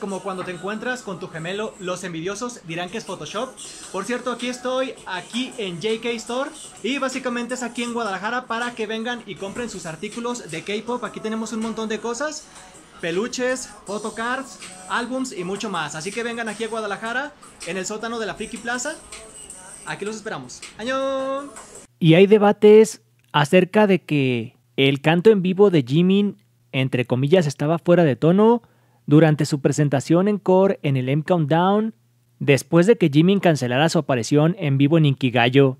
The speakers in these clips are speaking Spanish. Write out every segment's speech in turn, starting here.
como cuando te encuentras con tu gemelo, los envidiosos dirán que es Photoshop. Por cierto, aquí estoy, aquí en JK Store y básicamente es aquí en Guadalajara para que vengan y compren sus artículos de K-Pop. Aquí tenemos un montón de cosas, peluches, photocards, álbums y mucho más. Así que vengan aquí a Guadalajara, en el sótano de la Friki Plaza. Aquí los esperamos. ¡Año! Y hay debates acerca de que el canto en vivo de Jimin, entre comillas, estaba fuera de tono durante su presentación en Core en el M Countdown, después de que Jimin cancelara su aparición en vivo en Inkigayo,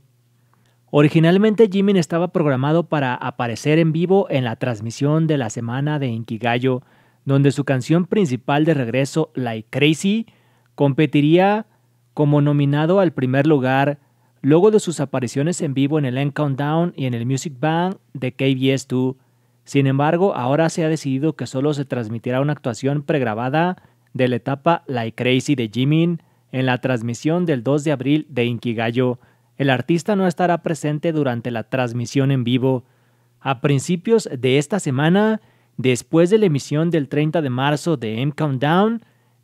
originalmente Jimin estaba programado para aparecer en vivo en la transmisión de la semana de Inkigayo, donde su canción principal de regreso, Like Crazy, competiría como nominado al primer lugar luego de sus apariciones en vivo en el M Countdown y en el Music Bank de KBS2 sin embargo, ahora se ha decidido que solo se transmitirá una actuación pregrabada de la etapa Like Crazy de Jimin en la transmisión del 2 de abril de Inkigayo. El artista no estará presente durante la transmisión en vivo. A principios de esta semana, después de la emisión del 30 de marzo de M Countdown,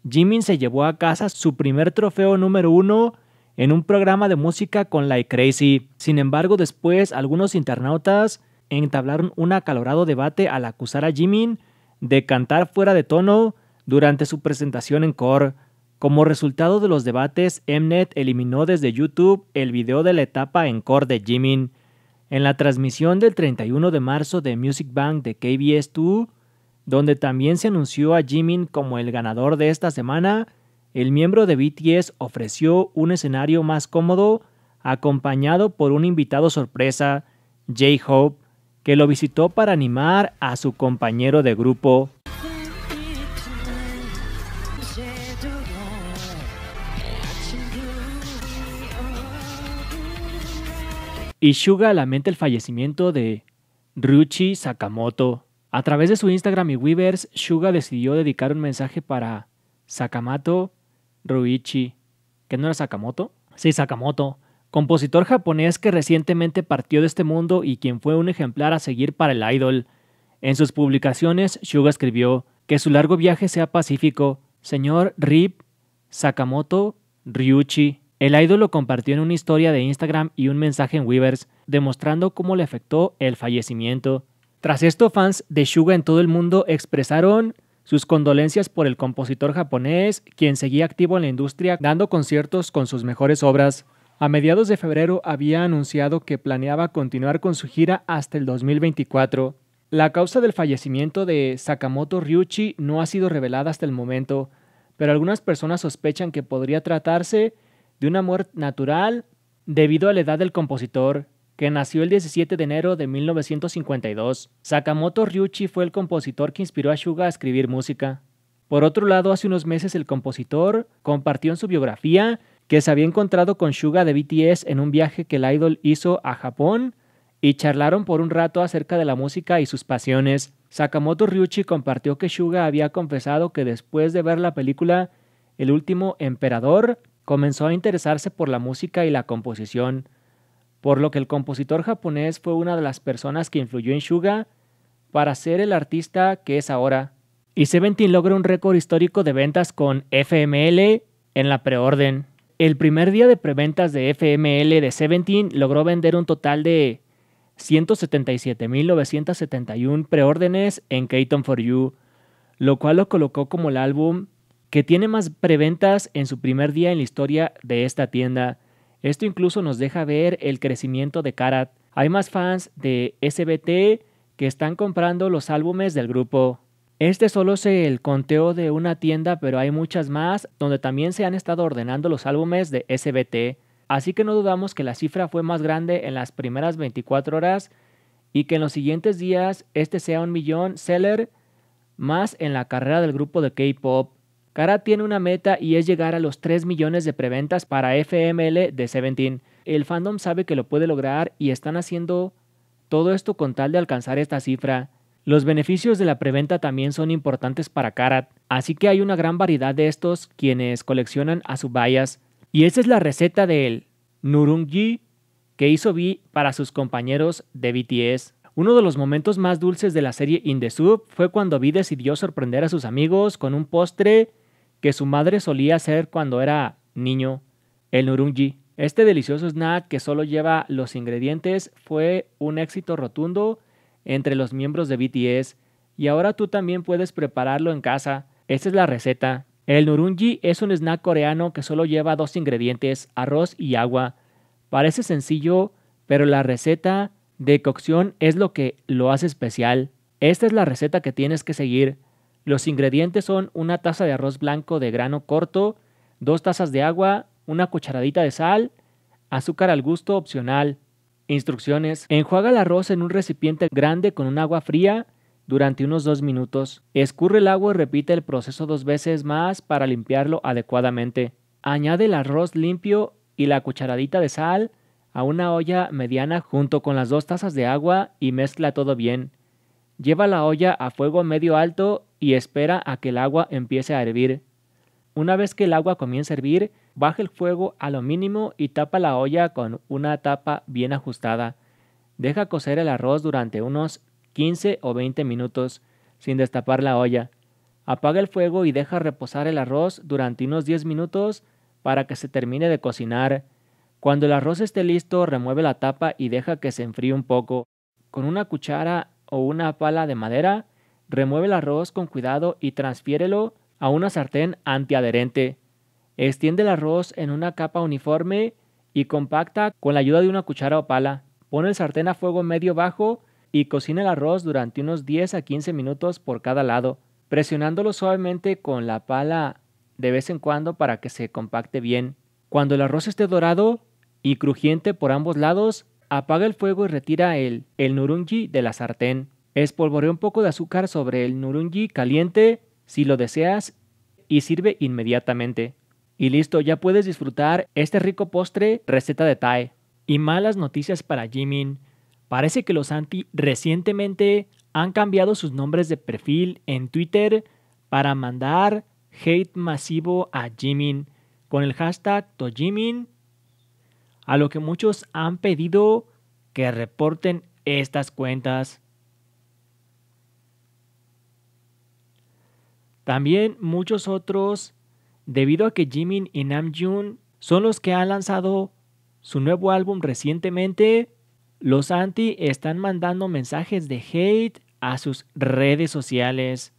Jimin se llevó a casa su primer trofeo número uno en un programa de música con Like Crazy. Sin embargo, después algunos internautas entablaron un acalorado debate al acusar a Jimin de cantar fuera de tono durante su presentación en Core. Como resultado de los debates, Mnet eliminó desde YouTube el video de la etapa en Core de Jimin. En la transmisión del 31 de marzo de Music Bank de KBS2, donde también se anunció a Jimin como el ganador de esta semana, el miembro de BTS ofreció un escenario más cómodo acompañado por un invitado sorpresa, J-Hope, que lo visitó para animar a su compañero de grupo. Y Shuga lamenta el fallecimiento de Ryuchi Sakamoto. A través de su Instagram y Weavers, Shuga decidió dedicar un mensaje para Sakamoto Ruichi. ¿Que no era Sakamoto? Sí, Sakamoto compositor japonés que recientemente partió de este mundo y quien fue un ejemplar a seguir para el idol. En sus publicaciones, Suga escribió que su largo viaje sea pacífico, señor Rip Sakamoto Ryuchi. El idol lo compartió en una historia de Instagram y un mensaje en Weavers, demostrando cómo le afectó el fallecimiento. Tras esto, fans de Suga en todo el mundo expresaron sus condolencias por el compositor japonés, quien seguía activo en la industria dando conciertos con sus mejores obras. A mediados de febrero había anunciado que planeaba continuar con su gira hasta el 2024. La causa del fallecimiento de Sakamoto Ryuchi no ha sido revelada hasta el momento, pero algunas personas sospechan que podría tratarse de una muerte natural debido a la edad del compositor, que nació el 17 de enero de 1952. Sakamoto Ryuchi fue el compositor que inspiró a Suga a escribir música. Por otro lado, hace unos meses el compositor compartió en su biografía que se había encontrado con Suga de BTS en un viaje que el idol hizo a Japón y charlaron por un rato acerca de la música y sus pasiones. Sakamoto Ryuchi compartió que Suga había confesado que después de ver la película El último emperador, comenzó a interesarse por la música y la composición, por lo que el compositor japonés fue una de las personas que influyó en Suga para ser el artista que es ahora. Y Seventeen logra un récord histórico de ventas con FML en la preorden. El primer día de preventas de FML de Seventeen logró vender un total de 177.971 preórdenes en Keaton for You, lo cual lo colocó como el álbum que tiene más preventas en su primer día en la historia de esta tienda. Esto incluso nos deja ver el crecimiento de Karat. Hay más fans de SBT que están comprando los álbumes del grupo. Este solo es el conteo de una tienda, pero hay muchas más donde también se han estado ordenando los álbumes de SBT, así que no dudamos que la cifra fue más grande en las primeras 24 horas y que en los siguientes días este sea un millón seller más en la carrera del grupo de K-Pop. Kara tiene una meta y es llegar a los 3 millones de preventas para FML de Seventeen. El fandom sabe que lo puede lograr y están haciendo todo esto con tal de alcanzar esta cifra. Los beneficios de la preventa también son importantes para Karat, así que hay una gran variedad de estos quienes coleccionan a azubayas, y esa es la receta del... Nurungi Nurungji, que hizo Vi para sus compañeros de BTS. Uno de los momentos más dulces de la serie In The Soup... fue cuando Vi decidió sorprender a sus amigos con un postre que su madre solía hacer cuando era niño, el Nurungji. Este delicioso snack que solo lleva los ingredientes fue un éxito rotundo entre los miembros de BTS y ahora tú también puedes prepararlo en casa. Esta es la receta. El nurunji es un snack coreano que solo lleva dos ingredientes, arroz y agua. Parece sencillo, pero la receta de cocción es lo que lo hace especial. Esta es la receta que tienes que seguir. Los ingredientes son una taza de arroz blanco de grano corto, dos tazas de agua, una cucharadita de sal, azúcar al gusto opcional, Instrucciones. Enjuaga el arroz en un recipiente grande con un agua fría durante unos dos minutos. Escurre el agua y repite el proceso dos veces más para limpiarlo adecuadamente. Añade el arroz limpio y la cucharadita de sal a una olla mediana junto con las dos tazas de agua y mezcla todo bien. Lleva la olla a fuego medio alto y espera a que el agua empiece a hervir. Una vez que el agua comience a hervir, Baja el fuego a lo mínimo y tapa la olla con una tapa bien ajustada. Deja cocer el arroz durante unos 15 o 20 minutos sin destapar la olla. Apaga el fuego y deja reposar el arroz durante unos 10 minutos para que se termine de cocinar. Cuando el arroz esté listo, remueve la tapa y deja que se enfríe un poco. Con una cuchara o una pala de madera, remueve el arroz con cuidado y transfiérelo a una sartén antiadherente. Extiende el arroz en una capa uniforme y compacta con la ayuda de una cuchara o pala. Pone el sartén a fuego medio bajo y cocina el arroz durante unos 10 a 15 minutos por cada lado, presionándolo suavemente con la pala de vez en cuando para que se compacte bien. Cuando el arroz esté dorado y crujiente por ambos lados, apaga el fuego y retira el, el nurungi de la sartén. Espolvorea un poco de azúcar sobre el nurungi caliente si lo deseas y sirve inmediatamente. Y listo, ya puedes disfrutar este rico postre receta de Thai. Y malas noticias para Jimin. Parece que los anti recientemente han cambiado sus nombres de perfil en Twitter para mandar hate masivo a Jimin con el hashtag Tojimin, a lo que muchos han pedido que reporten estas cuentas. También muchos otros debido a que Jimin y Namjoon son los que han lanzado su nuevo álbum recientemente, los anti están mandando mensajes de hate a sus redes sociales,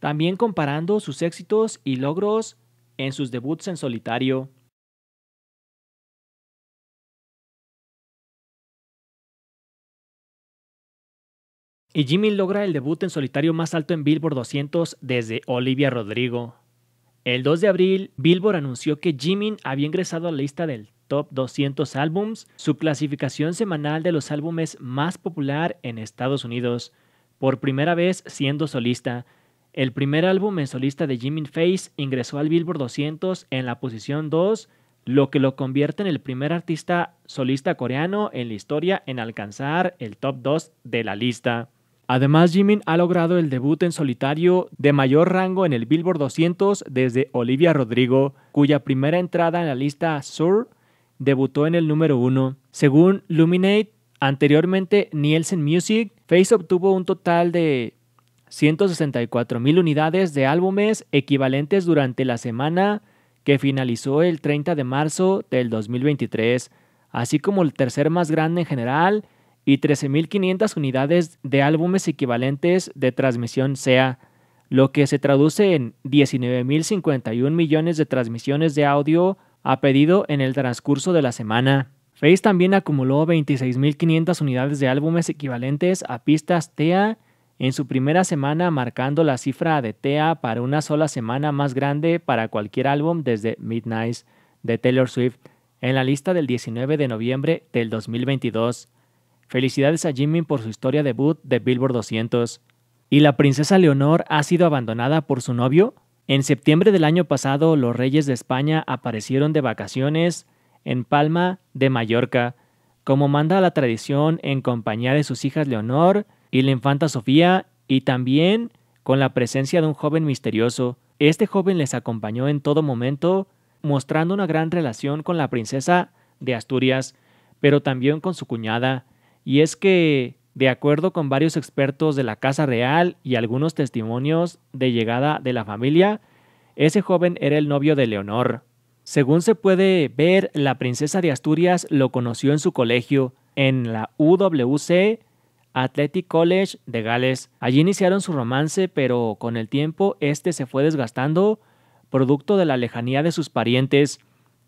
también comparando sus éxitos y logros en sus debuts en solitario. Y Jimmy logra el debut en solitario más alto en Billboard 200 desde Olivia Rodrigo. El 2 de abril, Billboard anunció que Jimin había ingresado a la lista del Top 200 Álbums, su clasificación semanal de los álbumes más popular en Estados Unidos, por primera vez siendo solista. El primer álbum en solista de Jimin Face ingresó al Billboard 200 en la posición 2, lo que lo convierte en el primer artista solista coreano en la historia en alcanzar el top 2 de la lista. Además, Jimin ha logrado el debut en solitario de mayor rango en el Billboard 200 desde Olivia Rodrigo, cuya primera entrada en la lista Sur debutó en el número 1. Según Luminate, anteriormente Nielsen Music, Face obtuvo un total de 164.000 unidades de álbumes equivalentes durante la semana que finalizó el 30 de marzo del 2023, así como el tercer más grande en general y 13.500 unidades de álbumes equivalentes de transmisión SEA, lo que se traduce en 19.051 millones de transmisiones de audio a pedido en el transcurso de la semana. Face también acumuló 26.500 unidades de álbumes equivalentes a pistas TEA en su primera semana, marcando la cifra de TEA para una sola semana más grande para cualquier álbum desde Midnight de Taylor Swift en la lista del 19 de noviembre del 2022. Felicidades a Jimmy por su historia debut de Billboard 200. Y la princesa Leonor ha sido abandonada por su novio. En septiembre del año pasado, los reyes de España aparecieron de vacaciones en Palma de Mallorca, como manda la tradición en compañía de sus hijas Leonor y la infanta Sofía, y también con la presencia de un joven misterioso. Este joven les acompañó en todo momento, mostrando una gran relación con la princesa de Asturias, pero también con su cuñada, y es que, de acuerdo con varios expertos de la Casa Real y algunos testimonios de llegada de la familia, ese joven era el novio de Leonor. Según se puede ver, la princesa de Asturias lo conoció en su colegio, en la UWC Athletic College de Gales. Allí iniciaron su romance, pero con el tiempo este se fue desgastando, producto de la lejanía de sus parientes.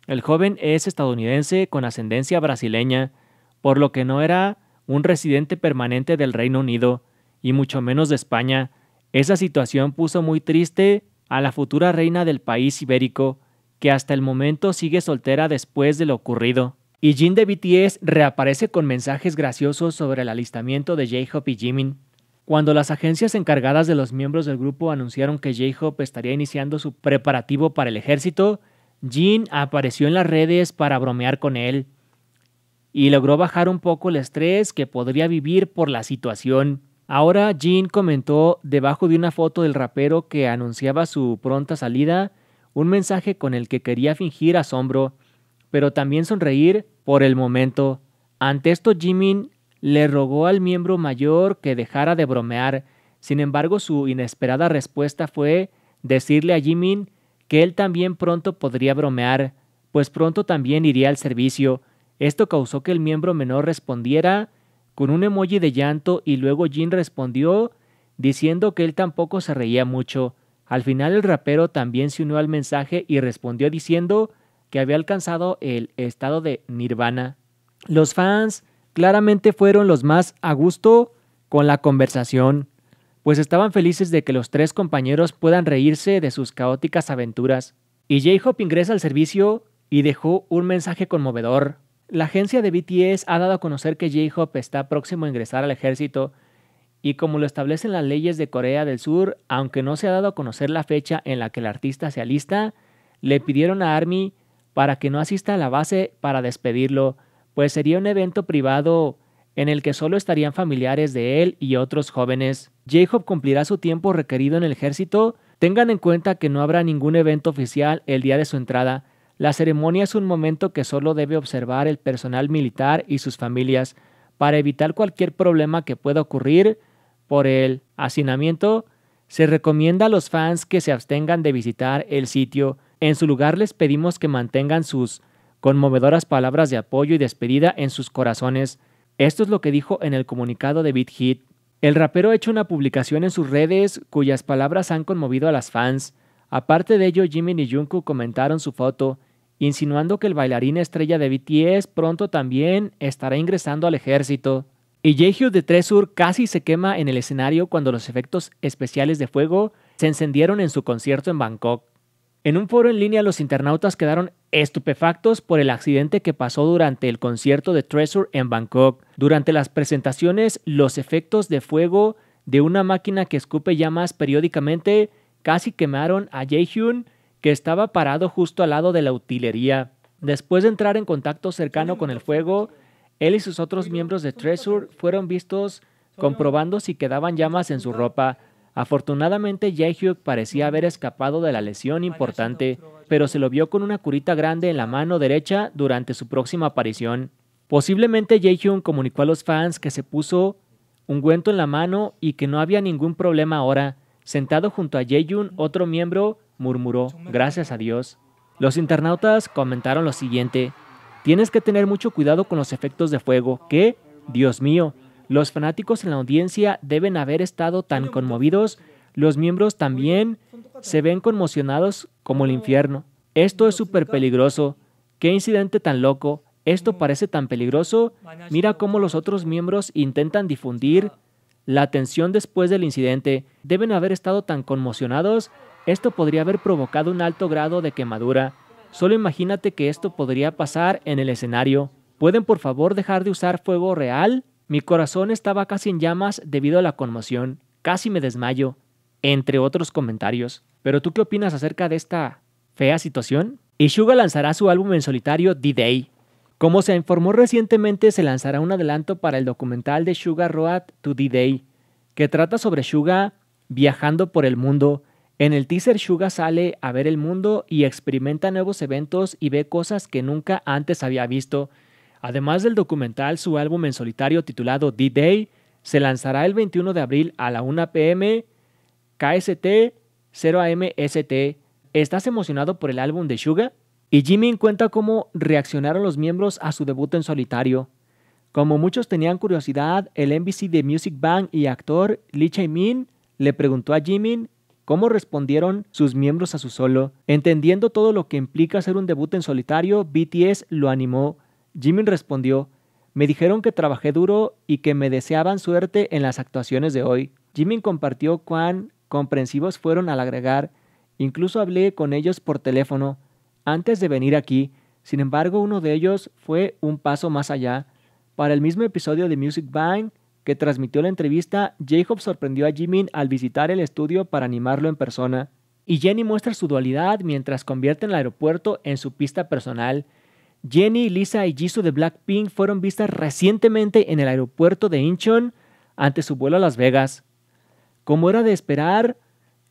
El joven es estadounidense con ascendencia brasileña, por lo que no era un residente permanente del Reino Unido, y mucho menos de España, esa situación puso muy triste a la futura reina del país ibérico, que hasta el momento sigue soltera después de lo ocurrido. Y Jin de BTS reaparece con mensajes graciosos sobre el alistamiento de J-Hope y Jimin. Cuando las agencias encargadas de los miembros del grupo anunciaron que J-Hope estaría iniciando su preparativo para el ejército, Jin apareció en las redes para bromear con él, y logró bajar un poco el estrés que podría vivir por la situación. Ahora Jin comentó debajo de una foto del rapero que anunciaba su pronta salida un mensaje con el que quería fingir asombro, pero también sonreír por el momento. Ante esto Jimin le rogó al miembro mayor que dejara de bromear, sin embargo su inesperada respuesta fue decirle a Jimin que él también pronto podría bromear, pues pronto también iría al servicio, esto causó que el miembro menor respondiera con un emoji de llanto y luego Jin respondió diciendo que él tampoco se reía mucho. Al final el rapero también se unió al mensaje y respondió diciendo que había alcanzado el estado de nirvana. Los fans claramente fueron los más a gusto con la conversación, pues estaban felices de que los tres compañeros puedan reírse de sus caóticas aventuras. Y J-Hop ingresa al servicio y dejó un mensaje conmovedor. La agencia de BTS ha dado a conocer que J-Hope está próximo a ingresar al ejército y como lo establecen las leyes de Corea del Sur, aunque no se ha dado a conocer la fecha en la que el artista se alista, le pidieron a Army para que no asista a la base para despedirlo, pues sería un evento privado en el que solo estarían familiares de él y otros jóvenes. J-Hope cumplirá su tiempo requerido en el ejército. Tengan en cuenta que no habrá ningún evento oficial el día de su entrada, la ceremonia es un momento que solo debe observar el personal militar y sus familias para evitar cualquier problema que pueda ocurrir por el hacinamiento. Se recomienda a los fans que se abstengan de visitar el sitio. En su lugar les pedimos que mantengan sus conmovedoras palabras de apoyo y despedida en sus corazones. Esto es lo que dijo en el comunicado de Big El rapero ha hecho una publicación en sus redes cuyas palabras han conmovido a las fans. Aparte de ello, Jimin y Jungkook comentaron su foto, insinuando que el bailarín estrella de BTS pronto también estará ingresando al ejército. Y Jaehyun de Tresur casi se quema en el escenario cuando los efectos especiales de fuego se encendieron en su concierto en Bangkok. En un foro en línea los internautas quedaron estupefactos por el accidente que pasó durante el concierto de Treasure en Bangkok. Durante las presentaciones, los efectos de fuego de una máquina que escupe llamas periódicamente Casi quemaron a Jaehyun, que estaba parado justo al lado de la utilería. Después de entrar en contacto cercano con el fuego, él y sus otros miembros de Treasure fueron vistos comprobando si quedaban llamas en su ropa. Afortunadamente, Jaehyun parecía haber escapado de la lesión importante, pero se lo vio con una curita grande en la mano derecha durante su próxima aparición. Posiblemente Jaehyun comunicó a los fans que se puso ungüento en la mano y que no había ningún problema ahora, Sentado junto a Jeyun, otro miembro murmuró, gracias a Dios. Los internautas comentaron lo siguiente, tienes que tener mucho cuidado con los efectos de fuego, que, Dios mío, los fanáticos en la audiencia deben haber estado tan conmovidos, los miembros también se ven conmocionados como el infierno. Esto es súper peligroso. Qué incidente tan loco. Esto parece tan peligroso. Mira cómo los otros miembros intentan difundir la atención después del incidente deben haber estado tan conmocionados, esto podría haber provocado un alto grado de quemadura. Solo imagínate que esto podría pasar en el escenario. ¿Pueden por favor dejar de usar fuego real? Mi corazón estaba casi en llamas debido a la conmoción. Casi me desmayo. Entre otros comentarios. Pero tú qué opinas acerca de esta fea situación? Ishuga lanzará su álbum en solitario D-Day. Como se informó recientemente, se lanzará un adelanto para el documental de Suga Road to D-Day, que trata sobre Suga viajando por el mundo. En el teaser Suga sale a ver el mundo y experimenta nuevos eventos y ve cosas que nunca antes había visto. Además del documental, su álbum en solitario titulado D-Day se lanzará el 21 de abril a la 1 pm KST 0 AM ST. ¿Estás emocionado por el álbum de Suga? Y Jimmy cuenta cómo reaccionaron los miembros a su debut en solitario. Como muchos tenían curiosidad, el MVC de Music Bank y actor Lee Chae-min le preguntó a Jimin cómo respondieron sus miembros a su solo. Entendiendo todo lo que implica hacer un debut en solitario, BTS lo animó. Jimin respondió, me dijeron que trabajé duro y que me deseaban suerte en las actuaciones de hoy. Jimin compartió cuán comprensivos fueron al agregar, incluso hablé con ellos por teléfono, antes de venir aquí, sin embargo, uno de ellos fue un paso más allá. Para el mismo episodio de Music Bank que transmitió la entrevista, Jacob sorprendió a Jimin al visitar el estudio para animarlo en persona. Y Jenny muestra su dualidad mientras convierte el aeropuerto en su pista personal. Jenny, Lisa y Jisoo de Blackpink fueron vistas recientemente en el aeropuerto de Incheon ante su vuelo a Las Vegas. Como era de esperar,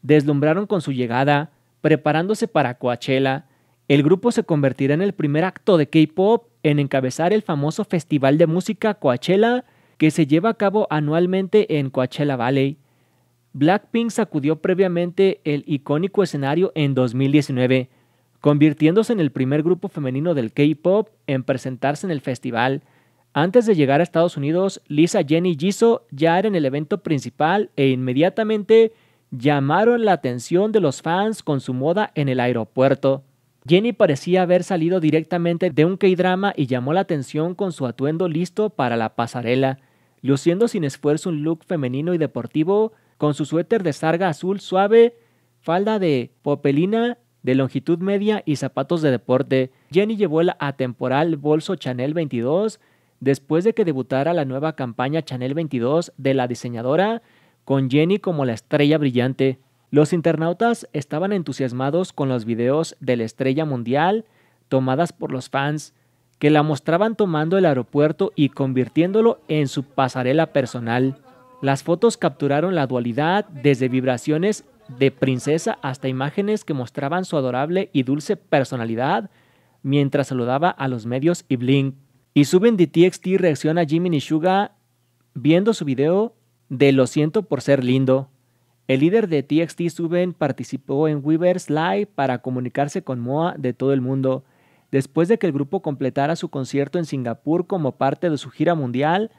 deslumbraron con su llegada, preparándose para Coachella el grupo se convertirá en el primer acto de K-Pop en encabezar el famoso Festival de Música Coachella que se lleva a cabo anualmente en Coachella Valley. Blackpink sacudió previamente el icónico escenario en 2019, convirtiéndose en el primer grupo femenino del K-Pop en presentarse en el festival. Antes de llegar a Estados Unidos, Lisa, Jenny y Jisoo ya eran el evento principal e inmediatamente llamaron la atención de los fans con su moda en el aeropuerto. Jenny parecía haber salido directamente de un k y llamó la atención con su atuendo listo para la pasarela, luciendo sin esfuerzo un look femenino y deportivo con su suéter de sarga azul suave, falda de popelina de longitud media y zapatos de deporte. Jenny llevó el atemporal bolso Chanel 22 después de que debutara la nueva campaña Chanel 22 de la diseñadora, con Jenny como la estrella brillante. Los internautas estaban entusiasmados con los videos de la estrella mundial tomadas por los fans que la mostraban tomando el aeropuerto y convirtiéndolo en su pasarela personal. Las fotos capturaron la dualidad desde vibraciones de princesa hasta imágenes que mostraban su adorable y dulce personalidad mientras saludaba a los medios y Blink. Y suben DTXT reacciona a Jimmy Nishuga viendo su video de Lo siento por ser lindo. El líder de TXT, Subin, participó en Weavers Live para comunicarse con Moa de todo el mundo. Después de que el grupo completara su concierto en Singapur como parte de su gira mundial,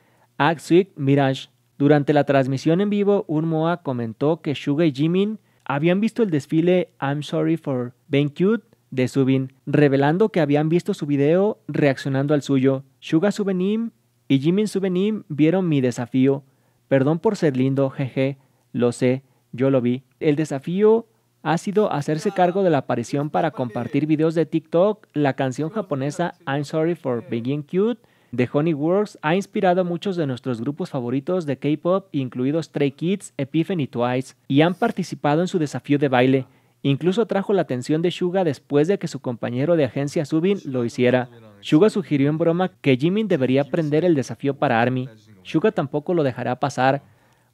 Sweet Mirage. Durante la transmisión en vivo, un Moa comentó que Suga y Jimin habían visto el desfile I'm Sorry for Being Cute de Subin, revelando que habían visto su video reaccionando al suyo. Suga Subenim y Jimin Subenim vieron mi desafío. Perdón por ser lindo, jeje, lo sé yo lo vi. El desafío ha sido hacerse cargo de la aparición para compartir videos de TikTok. La canción japonesa I'm Sorry for Being Cute de Honeyworks ha inspirado a muchos de nuestros grupos favoritos de K-pop, incluidos Stray Kids, Epiphany Twice, y han participado en su desafío de baile. Incluso trajo la atención de Suga después de que su compañero de agencia Subin lo hiciera. Suga sugirió en broma que Jimin debería aprender el desafío para Army. Suga tampoco lo dejará pasar.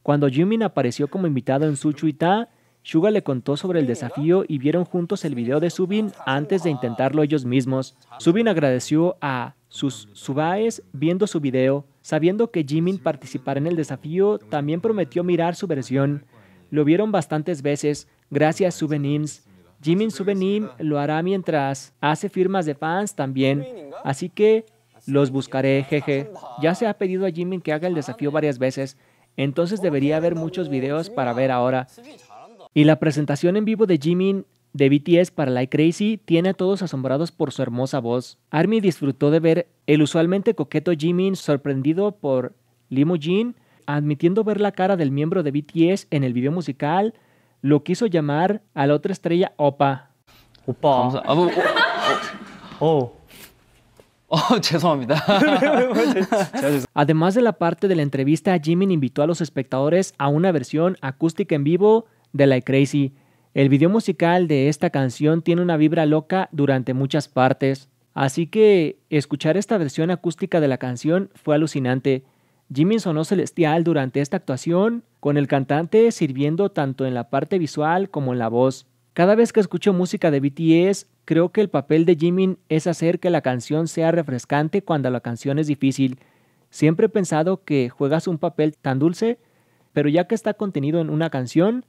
Cuando Jimin apareció como invitado en Suchuita, Suga le contó sobre el desafío y vieron juntos el video de Subin antes de intentarlo ellos mismos. Subin agradeció a sus Subaes viendo su video. Sabiendo que Jimin participará en el desafío, también prometió mirar su versión. Lo vieron bastantes veces, gracias Subenims. Jimin Subenim lo hará mientras hace firmas de fans también. Así que los buscaré, jeje. Ya se ha pedido a Jimin que haga el desafío varias veces entonces debería haber muchos videos para ver ahora. Y la presentación en vivo de Jimin de BTS para Like Crazy tiene a todos asombrados por su hermosa voz. Army disfrutó de ver el usualmente coqueto Jimin sorprendido por Limo admitiendo ver la cara del miembro de BTS en el video musical, lo quiso llamar a la otra estrella Opa. Opa. Oh, Además de la parte de la entrevista, Jimin invitó a los espectadores a una versión acústica en vivo de Like Crazy. El video musical de esta canción tiene una vibra loca durante muchas partes, así que escuchar esta versión acústica de la canción fue alucinante. Jimin sonó celestial durante esta actuación, con el cantante sirviendo tanto en la parte visual como en la voz. Cada vez que escucho música de BTS, creo que el papel de Jimin es hacer que la canción sea refrescante cuando la canción es difícil. Siempre he pensado que juegas un papel tan dulce, pero ya que está contenido en una canción,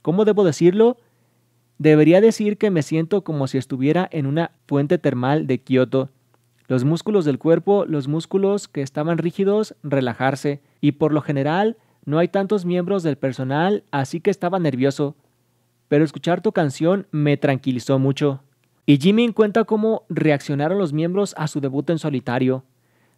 ¿cómo debo decirlo? Debería decir que me siento como si estuviera en una fuente termal de Kioto. Los músculos del cuerpo, los músculos que estaban rígidos, relajarse, y por lo general no hay tantos miembros del personal, así que estaba nervioso pero escuchar tu canción me tranquilizó mucho. Y Jimmy cuenta cómo reaccionaron los miembros a su debut en solitario.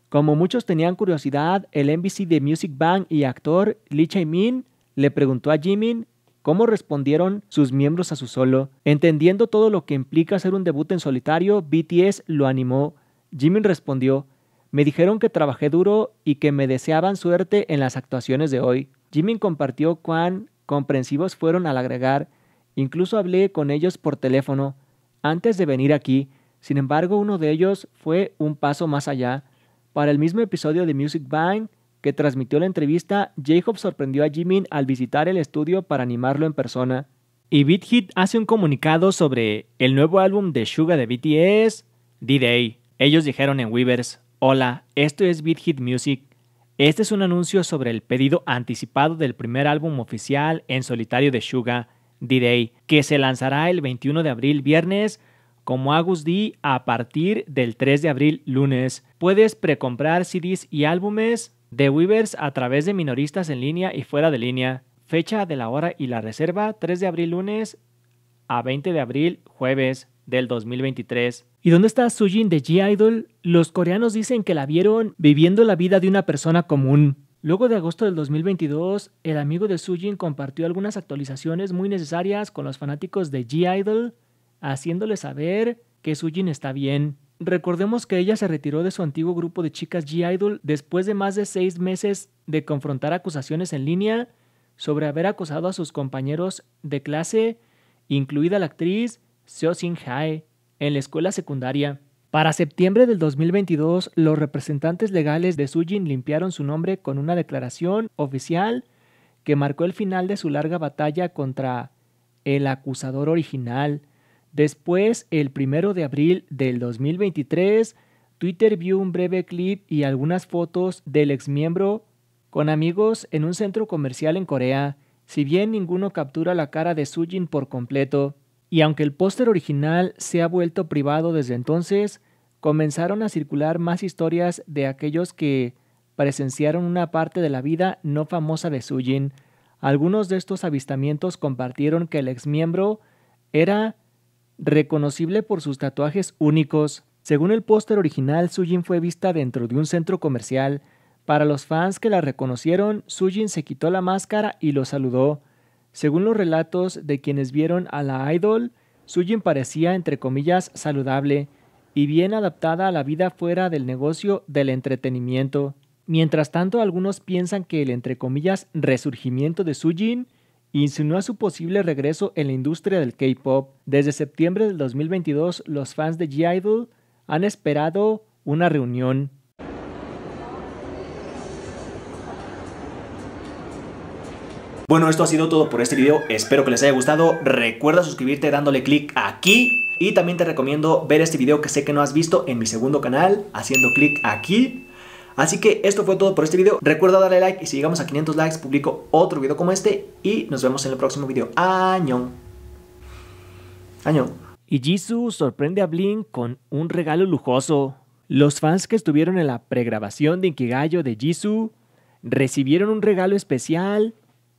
Como muchos tenían curiosidad, el NBC de Music Bank y actor Lee Chae-min le preguntó a Jimin cómo respondieron sus miembros a su solo. Entendiendo todo lo que implica hacer un debut en solitario, BTS lo animó. Jimin respondió, me dijeron que trabajé duro y que me deseaban suerte en las actuaciones de hoy. Jimin compartió cuán comprensivos fueron al agregar, Incluso hablé con ellos por teléfono antes de venir aquí, sin embargo uno de ellos fue un paso más allá. Para el mismo episodio de Music Bank que transmitió la entrevista, Jacob sorprendió a Jimin al visitar el estudio para animarlo en persona. Y Bit Hit hace un comunicado sobre el nuevo álbum de Suga de BTS, D-Day. Ellos dijeron en Weavers, hola, esto es BitHit Hit Music. Este es un anuncio sobre el pedido anticipado del primer álbum oficial en solitario de Suga, D-Day, que se lanzará el 21 de abril viernes como Agus D a partir del 3 de abril lunes. Puedes precomprar CDs y álbumes de Weavers a través de minoristas en línea y fuera de línea. Fecha de la hora y la reserva 3 de abril lunes a 20 de abril jueves del 2023. ¿Y dónde está Sujin de G-Idol? Los coreanos dicen que la vieron viviendo la vida de una persona común. Luego de agosto del 2022, el amigo de Sujin compartió algunas actualizaciones muy necesarias con los fanáticos de G-Idol, haciéndoles saber que Sujin está bien. Recordemos que ella se retiró de su antiguo grupo de chicas G-Idol después de más de seis meses de confrontar acusaciones en línea sobre haber acosado a sus compañeros de clase, incluida la actriz Seo Sin Hae, en la escuela secundaria. Para septiembre del 2022, los representantes legales de Sujin limpiaron su nombre con una declaración oficial que marcó el final de su larga batalla contra el acusador original. Después, el primero de abril del 2023, Twitter vio un breve clip y algunas fotos del exmiembro con amigos en un centro comercial en Corea, si bien ninguno captura la cara de Sujin por completo y aunque el póster original se ha vuelto privado desde entonces, comenzaron a circular más historias de aquellos que presenciaron una parte de la vida no famosa de Sujin. Algunos de estos avistamientos compartieron que el exmiembro era reconocible por sus tatuajes únicos. Según el póster original, Sujin fue vista dentro de un centro comercial. Para los fans que la reconocieron, Sujin se quitó la máscara y lo saludó. Según los relatos de quienes vieron a la idol, Sujin parecía, entre comillas, saludable y bien adaptada a la vida fuera del negocio del entretenimiento. Mientras tanto, algunos piensan que el, entre comillas, resurgimiento de Sujin insinúa su posible regreso en la industria del K-pop. Desde septiembre del 2022, los fans de G-Idol han esperado una reunión. Bueno, esto ha sido todo por este video, espero que les haya gustado, recuerda suscribirte dándole clic aquí y también te recomiendo ver este video que sé que no has visto en mi segundo canal haciendo clic aquí. Así que esto fue todo por este video, recuerda darle like y si llegamos a 500 likes publico otro video como este y nos vemos en el próximo video. Año. Año. Y Jisoo sorprende a Blink con un regalo lujoso. Los fans que estuvieron en la pregrabación de Inkigayo de Jisoo recibieron un regalo especial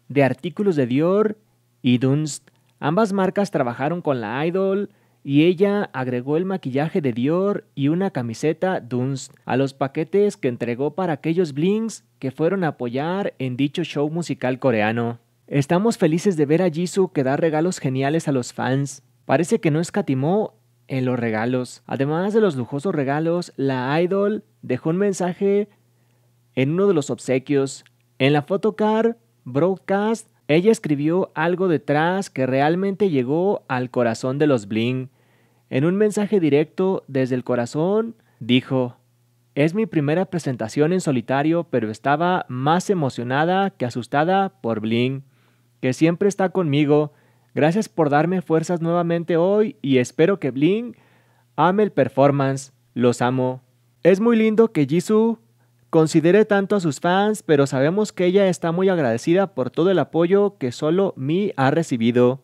de artículos de Dior y Dunst. Ambas marcas trabajaron con la Idol y ella agregó el maquillaje de Dior y una camiseta Dunst a los paquetes que entregó para aquellos blinks que fueron a apoyar en dicho show musical coreano. Estamos felices de ver a Jisoo que da regalos geniales a los fans. Parece que no escatimó en los regalos. Además de los lujosos regalos, la idol dejó un mensaje en uno de los obsequios. En la photocard, Broadcast, ella escribió algo detrás que realmente llegó al corazón de los Bling. En un mensaje directo desde el corazón, dijo, es mi primera presentación en solitario, pero estaba más emocionada que asustada por Bling, que siempre está conmigo. Gracias por darme fuerzas nuevamente hoy y espero que Bling ame el performance. Los amo. Es muy lindo que Jisoo Consideré tanto a sus fans, pero sabemos que ella está muy agradecida por todo el apoyo que solo Mi ha recibido.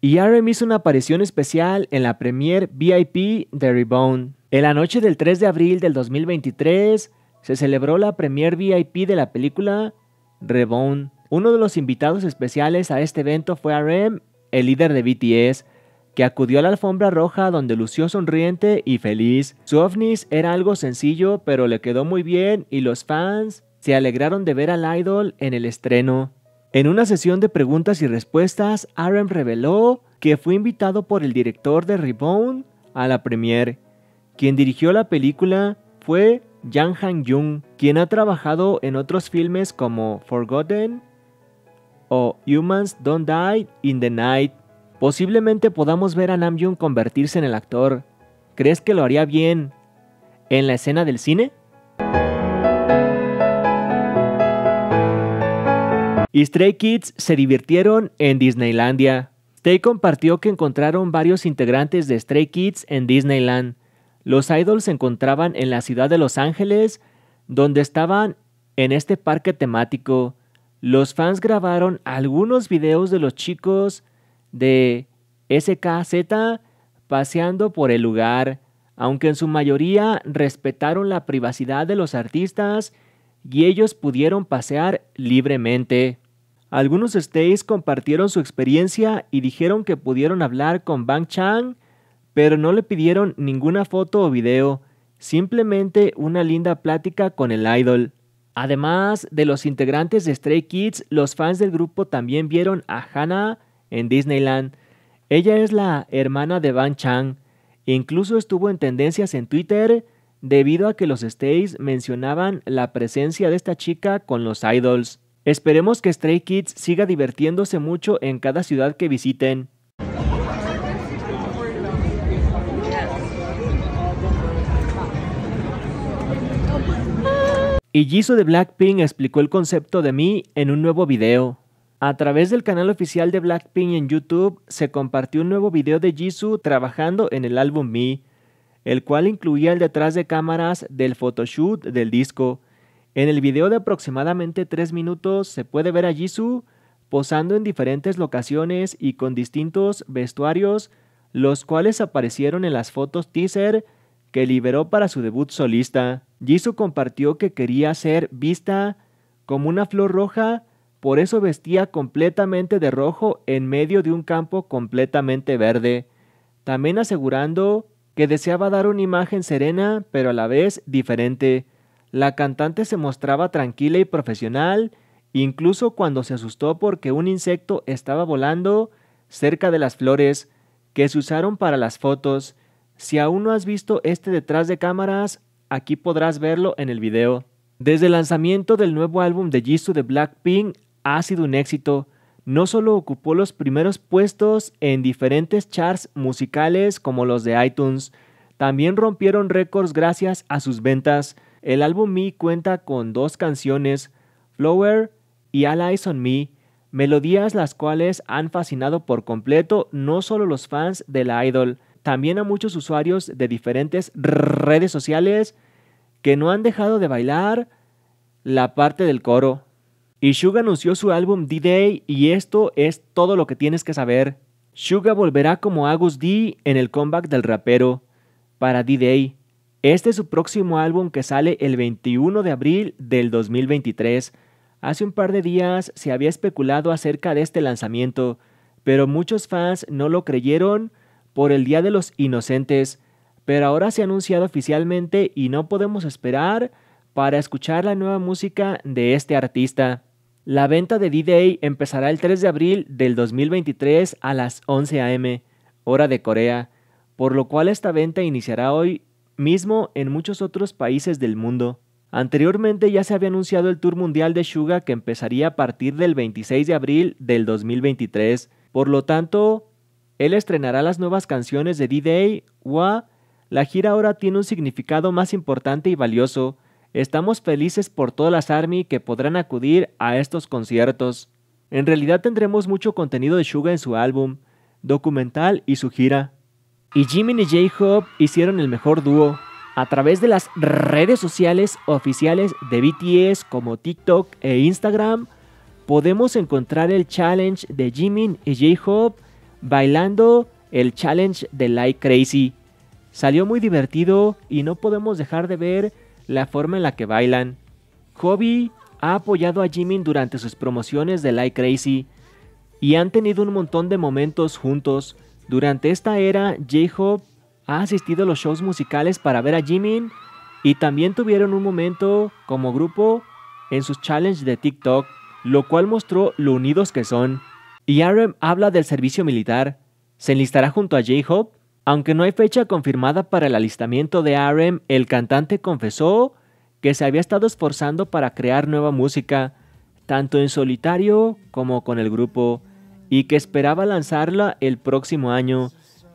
Y RM hizo una aparición especial en la premier VIP de Reborn. En la noche del 3 de abril del 2023 se celebró la premier VIP de la película Reborn. Uno de los invitados especiales a este evento fue RM, el líder de BTS, que acudió a la alfombra roja donde lució sonriente y feliz. Su ovnis era algo sencillo, pero le quedó muy bien y los fans se alegraron de ver al idol en el estreno. En una sesión de preguntas y respuestas, Aaron reveló que fue invitado por el director de Reborn a la premiere. Quien dirigió la película fue Jang Han Jung, quien ha trabajado en otros filmes como Forgotten o Humans Don't Die in the Night. Posiblemente podamos ver a Namjoon convertirse en el actor. ¿Crees que lo haría bien en la escena del cine? Y Stray Kids se divirtieron en Disneylandia. Tay compartió que encontraron varios integrantes de Stray Kids en Disneyland. Los idols se encontraban en la ciudad de Los Ángeles, donde estaban en este parque temático. Los fans grabaron algunos videos de los chicos de SKZ paseando por el lugar, aunque en su mayoría respetaron la privacidad de los artistas y ellos pudieron pasear libremente. Algunos stays compartieron su experiencia y dijeron que pudieron hablar con Bang Chang, pero no le pidieron ninguna foto o video, simplemente una linda plática con el idol. Además de los integrantes de Stray Kids, los fans del grupo también vieron a Hannah en Disneyland. Ella es la hermana de Van Chang. Incluso estuvo en tendencias en Twitter debido a que los Stays mencionaban la presencia de esta chica con los idols. Esperemos que Stray Kids siga divirtiéndose mucho en cada ciudad que visiten. Y Jisoo de Blackpink explicó el concepto de mí en un nuevo video. A través del canal oficial de Blackpink en YouTube se compartió un nuevo video de Jisoo trabajando en el álbum Me, el cual incluía el detrás de cámaras del photoshoot del disco. En el video de aproximadamente 3 minutos se puede ver a Jisoo posando en diferentes locaciones y con distintos vestuarios, los cuales aparecieron en las fotos teaser que liberó para su debut solista. Jisoo compartió que quería ser vista como una flor roja por eso vestía completamente de rojo en medio de un campo completamente verde, también asegurando que deseaba dar una imagen serena pero a la vez diferente. La cantante se mostraba tranquila y profesional, incluso cuando se asustó porque un insecto estaba volando cerca de las flores que se usaron para las fotos. Si aún no has visto este detrás de cámaras, aquí podrás verlo en el video. Desde el lanzamiento del nuevo álbum de Jisoo de Blackpink ha sido un éxito. No solo ocupó los primeros puestos en diferentes charts musicales como los de iTunes, también rompieron récords gracias a sus ventas. El álbum Me cuenta con dos canciones, Flower y All on Me, melodías las cuales han fascinado por completo no solo los fans de la idol, también a muchos usuarios de diferentes redes sociales que no han dejado de bailar la parte del coro, y Suga anunció su álbum D-Day y esto es todo lo que tienes que saber. Suga volverá como Agus D en el comeback del rapero para D-Day. Este es su próximo álbum que sale el 21 de abril del 2023. Hace un par de días se había especulado acerca de este lanzamiento, pero muchos fans no lo creyeron por el Día de los Inocentes, pero ahora se ha anunciado oficialmente y no podemos esperar para escuchar la nueva música de este artista. La venta de D-Day empezará el 3 de abril del 2023 a las 11 am, hora de Corea, por lo cual esta venta iniciará hoy mismo en muchos otros países del mundo. Anteriormente ya se había anunciado el Tour Mundial de Suga que empezaría a partir del 26 de abril del 2023, por lo tanto, él estrenará las nuevas canciones de D-Day, La gira ahora tiene un significado más importante y valioso, Estamos felices por todas las ARMY que podrán acudir a estos conciertos. En realidad tendremos mucho contenido de Suga en su álbum, documental y su gira. Y Jimin y J-Hope hicieron el mejor dúo. A través de las redes sociales oficiales de BTS como TikTok e Instagram, podemos encontrar el challenge de Jimin y J-Hope bailando el challenge de Like Crazy. Salió muy divertido y no podemos dejar de ver la forma en la que bailan. Kobe ha apoyado a Jimin durante sus promociones de Like Crazy y han tenido un montón de momentos juntos. Durante esta era, J-Hope ha asistido a los shows musicales para ver a Jimin y también tuvieron un momento como grupo en sus challenges de TikTok, lo cual mostró lo unidos que son. Y RM habla del servicio militar. ¿Se enlistará junto a J-Hope? Aunque no hay fecha confirmada para el alistamiento de RM, el cantante confesó que se había estado esforzando para crear nueva música, tanto en solitario como con el grupo, y que esperaba lanzarla el próximo año.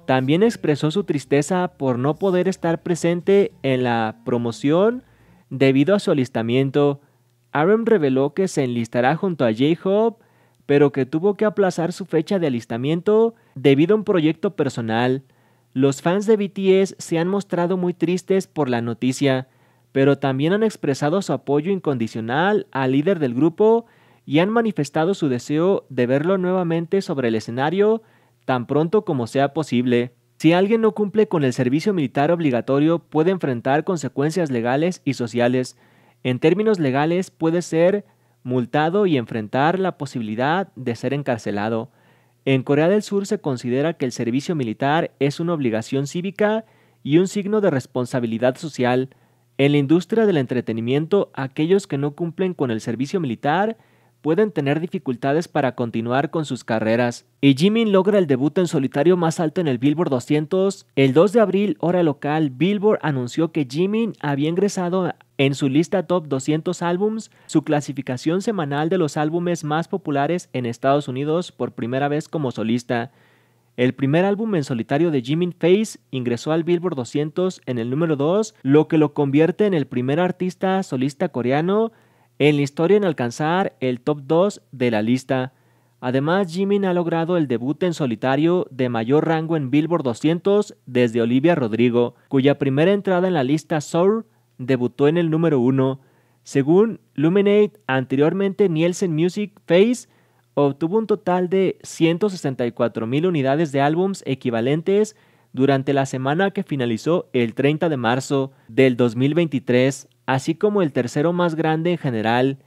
También expresó su tristeza por no poder estar presente en la promoción debido a su alistamiento. RM reveló que se enlistará junto a J-Hope, pero que tuvo que aplazar su fecha de alistamiento debido a un proyecto personal. Los fans de BTS se han mostrado muy tristes por la noticia, pero también han expresado su apoyo incondicional al líder del grupo y han manifestado su deseo de verlo nuevamente sobre el escenario tan pronto como sea posible. Si alguien no cumple con el servicio militar obligatorio puede enfrentar consecuencias legales y sociales. En términos legales puede ser multado y enfrentar la posibilidad de ser encarcelado. En Corea del Sur se considera que el servicio militar es una obligación cívica y un signo de responsabilidad social. En la industria del entretenimiento, aquellos que no cumplen con el servicio militar pueden tener dificultades para continuar con sus carreras. Y Jimin logra el debut en solitario más alto en el Billboard 200. El 2 de abril, hora local, Billboard anunció que Jimin había ingresado en su lista Top 200 Álbums, su clasificación semanal de los álbumes más populares en Estados Unidos por primera vez como solista. El primer álbum en solitario de Jimin Face ingresó al Billboard 200 en el número 2, lo que lo convierte en el primer artista solista coreano en la historia en alcanzar el top 2 de la lista. Además, Jimin ha logrado el debut en solitario de mayor rango en Billboard 200 desde Olivia Rodrigo, cuya primera entrada en la lista Soul debutó en el número 1. Según Luminate, anteriormente Nielsen Music Face obtuvo un total de 164.000 unidades de álbums equivalentes durante la semana que finalizó el 30 de marzo del 2023 así como el tercero más grande en general,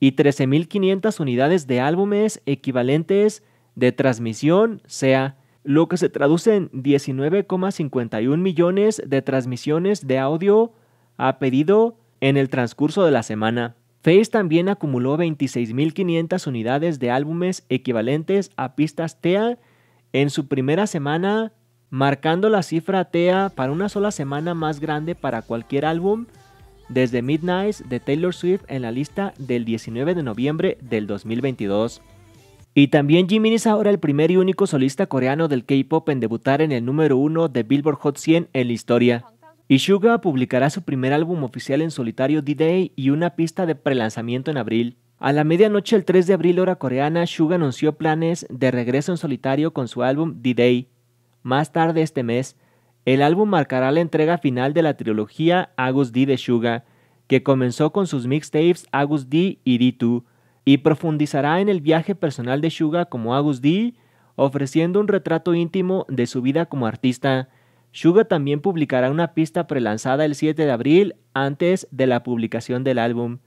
y 13.500 unidades de álbumes equivalentes de transmisión, sea, lo que se traduce en 19,51 millones de transmisiones de audio a pedido en el transcurso de la semana. Face también acumuló 26.500 unidades de álbumes equivalentes a pistas TEA en su primera semana, marcando la cifra TEA para una sola semana más grande para cualquier álbum desde Midnight de Taylor Swift en la lista del 19 de noviembre del 2022. Y también Jimin es ahora el primer y único solista coreano del K-pop en debutar en el número 1 de Billboard Hot 100 en la historia. Y Suga publicará su primer álbum oficial en solitario D-Day y una pista de prelanzamiento en abril. A la medianoche del 3 de abril hora coreana, Suga anunció planes de regreso en solitario con su álbum D-Day. Más tarde este mes, el álbum marcará la entrega final de la trilogía Agus D de Suga, que comenzó con sus mixtapes Agus D y D2, y profundizará en el viaje personal de Suga como Agus D, ofreciendo un retrato íntimo de su vida como artista. Suga también publicará una pista prelanzada el 7 de abril antes de la publicación del álbum.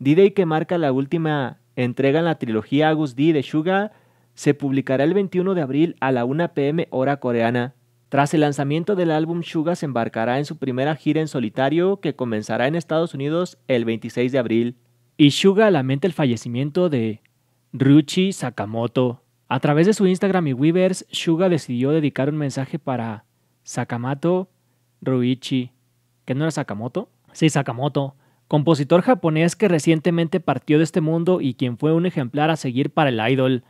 D-Day que marca la última entrega en la trilogía Agus D de Suga se publicará el 21 de abril a la 1 pm hora coreana. Tras el lanzamiento del álbum, Suga se embarcará en su primera gira en solitario que comenzará en Estados Unidos el 26 de abril. Y Suga lamenta el fallecimiento de Ryuichi Sakamoto. A través de su Instagram y Weavers, Suga decidió dedicar un mensaje para Sakamoto Ruichi. que no era Sakamoto. Sí, Sakamoto, compositor japonés que recientemente partió de este mundo y quien fue un ejemplar a seguir para el idol.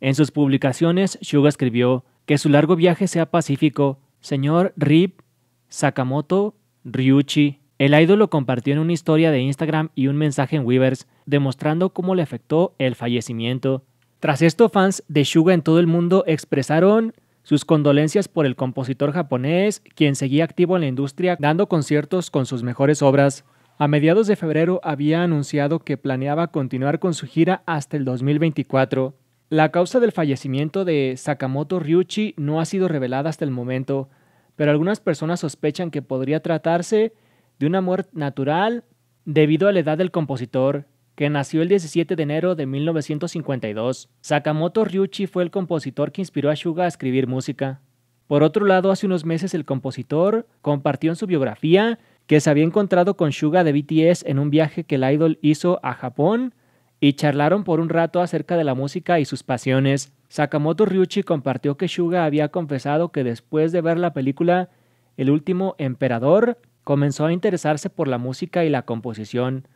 En sus publicaciones, Suga escribió, que su largo viaje sea pacífico, señor Rip Sakamoto Ryuchi. El ídolo lo compartió en una historia de Instagram y un mensaje en Weavers, demostrando cómo le afectó el fallecimiento. Tras esto, fans de Suga en todo el mundo expresaron sus condolencias por el compositor japonés, quien seguía activo en la industria dando conciertos con sus mejores obras. A mediados de febrero había anunciado que planeaba continuar con su gira hasta el 2024. La causa del fallecimiento de Sakamoto Ryuchi no ha sido revelada hasta el momento, pero algunas personas sospechan que podría tratarse de una muerte natural debido a la edad del compositor, que nació el 17 de enero de 1952. Sakamoto Ryuchi fue el compositor que inspiró a Suga a escribir música. Por otro lado, hace unos meses el compositor compartió en su biografía que se había encontrado con Suga de BTS en un viaje que el idol hizo a Japón y charlaron por un rato acerca de la música y sus pasiones. Sakamoto Ryuchi compartió que Shuga había confesado que después de ver la película El último emperador, comenzó a interesarse por la música y la composición,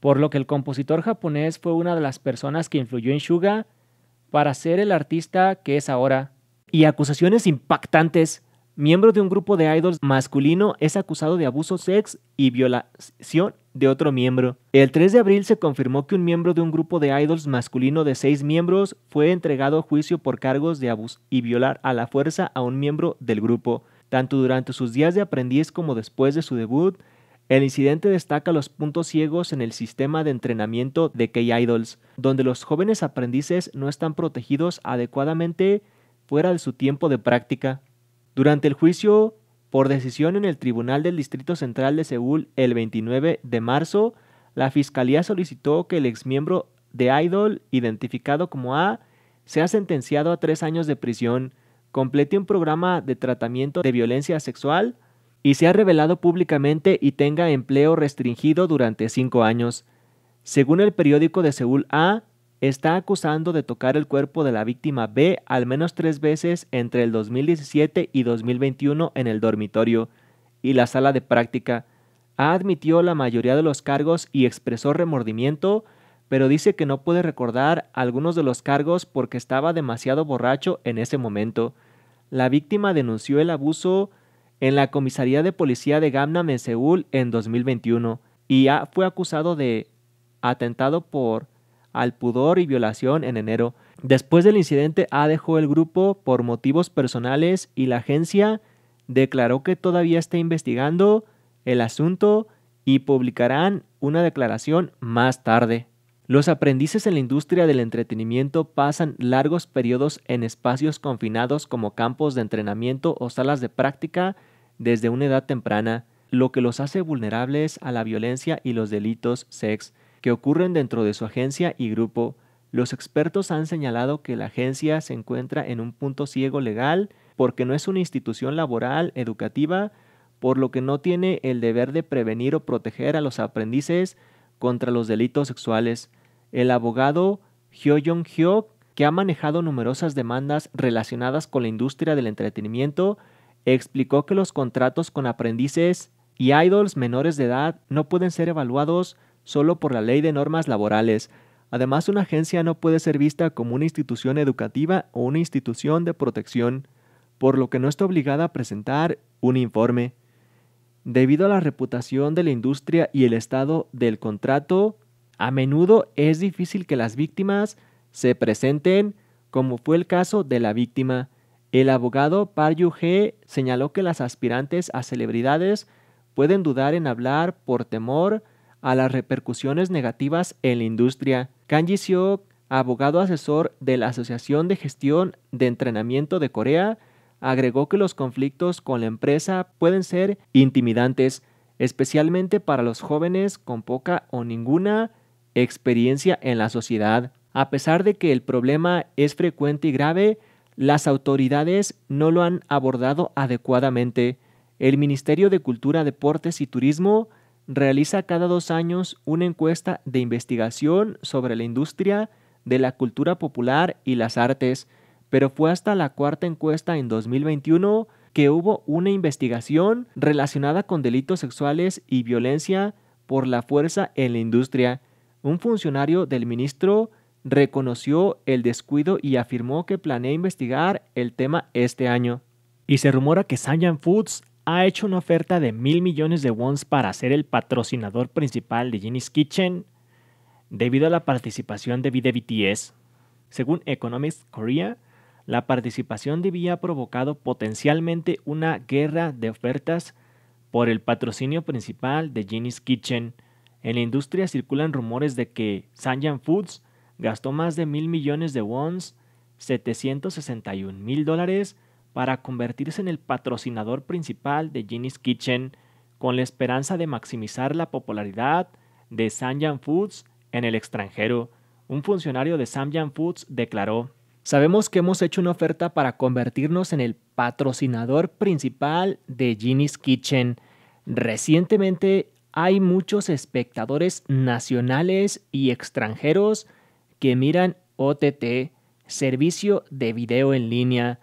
por lo que el compositor japonés fue una de las personas que influyó en Shuga para ser el artista que es ahora. Y acusaciones impactantes. Miembro de un grupo de idols masculino es acusado de abuso sex y violación de otro miembro. El 3 de abril se confirmó que un miembro de un grupo de idols masculino de seis miembros fue entregado a juicio por cargos de abuso y violar a la fuerza a un miembro del grupo, tanto durante sus días de aprendiz como después de su debut. El incidente destaca los puntos ciegos en el sistema de entrenamiento de K-Idols, donde los jóvenes aprendices no están protegidos adecuadamente fuera de su tiempo de práctica. Durante el juicio, por decisión en el Tribunal del Distrito Central de Seúl el 29 de marzo, la Fiscalía solicitó que el exmiembro de Idol, identificado como A, sea sentenciado a tres años de prisión, complete un programa de tratamiento de violencia sexual y sea revelado públicamente y tenga empleo restringido durante cinco años. Según el periódico de Seúl A, está acusando de tocar el cuerpo de la víctima B al menos tres veces entre el 2017 y 2021 en el dormitorio y la sala de práctica. Ha admitió la mayoría de los cargos y expresó remordimiento, pero dice que no puede recordar algunos de los cargos porque estaba demasiado borracho en ese momento. La víctima denunció el abuso en la comisaría de policía de Gamnam en Seúl en 2021 y ya fue acusado de atentado por al pudor y violación en enero. Después del incidente, A dejó el grupo por motivos personales y la agencia declaró que todavía está investigando el asunto y publicarán una declaración más tarde. Los aprendices en la industria del entretenimiento pasan largos periodos en espacios confinados como campos de entrenamiento o salas de práctica desde una edad temprana, lo que los hace vulnerables a la violencia y los delitos sex que ocurren dentro de su agencia y grupo, los expertos han señalado que la agencia se encuentra en un punto ciego legal porque no es una institución laboral, educativa, por lo que no tiene el deber de prevenir o proteger a los aprendices contra los delitos sexuales. El abogado Hyo Jong Hyo, que ha manejado numerosas demandas relacionadas con la industria del entretenimiento, explicó que los contratos con aprendices y idols menores de edad no pueden ser evaluados solo por la ley de normas laborales. Además, una agencia no puede ser vista como una institución educativa o una institución de protección, por lo que no está obligada a presentar un informe. Debido a la reputación de la industria y el estado del contrato, a menudo es difícil que las víctimas se presenten, como fue el caso de la víctima. El abogado Paryu G señaló que las aspirantes a celebridades pueden dudar en hablar por temor a las repercusiones negativas en la industria. Kanji Seok, abogado asesor de la Asociación de Gestión de Entrenamiento de Corea, agregó que los conflictos con la empresa pueden ser intimidantes, especialmente para los jóvenes con poca o ninguna experiencia en la sociedad. A pesar de que el problema es frecuente y grave, las autoridades no lo han abordado adecuadamente. El Ministerio de Cultura, Deportes y Turismo realiza cada dos años una encuesta de investigación sobre la industria de la cultura popular y las artes, pero fue hasta la cuarta encuesta en 2021 que hubo una investigación relacionada con delitos sexuales y violencia por la fuerza en la industria. Un funcionario del ministro reconoció el descuido y afirmó que planea investigar el tema este año. Y se rumora que Sanyan Foods ha hecho una oferta de mil millones de wons para ser el patrocinador principal de Ginny's Kitchen debido a la participación de BTS. Según Economics Korea, la participación de ha provocado potencialmente una guerra de ofertas por el patrocinio principal de Ginny's Kitchen. En la industria circulan rumores de que Sanjan Foods gastó más de mil millones de wons, 761 mil dólares, para convertirse en el patrocinador principal de Ginny's Kitchen con la esperanza de maximizar la popularidad de Samyang Foods en el extranjero. Un funcionario de Samyang Foods declaró, Sabemos que hemos hecho una oferta para convertirnos en el patrocinador principal de Ginny's Kitchen. Recientemente hay muchos espectadores nacionales y extranjeros que miran OTT, servicio de video en línea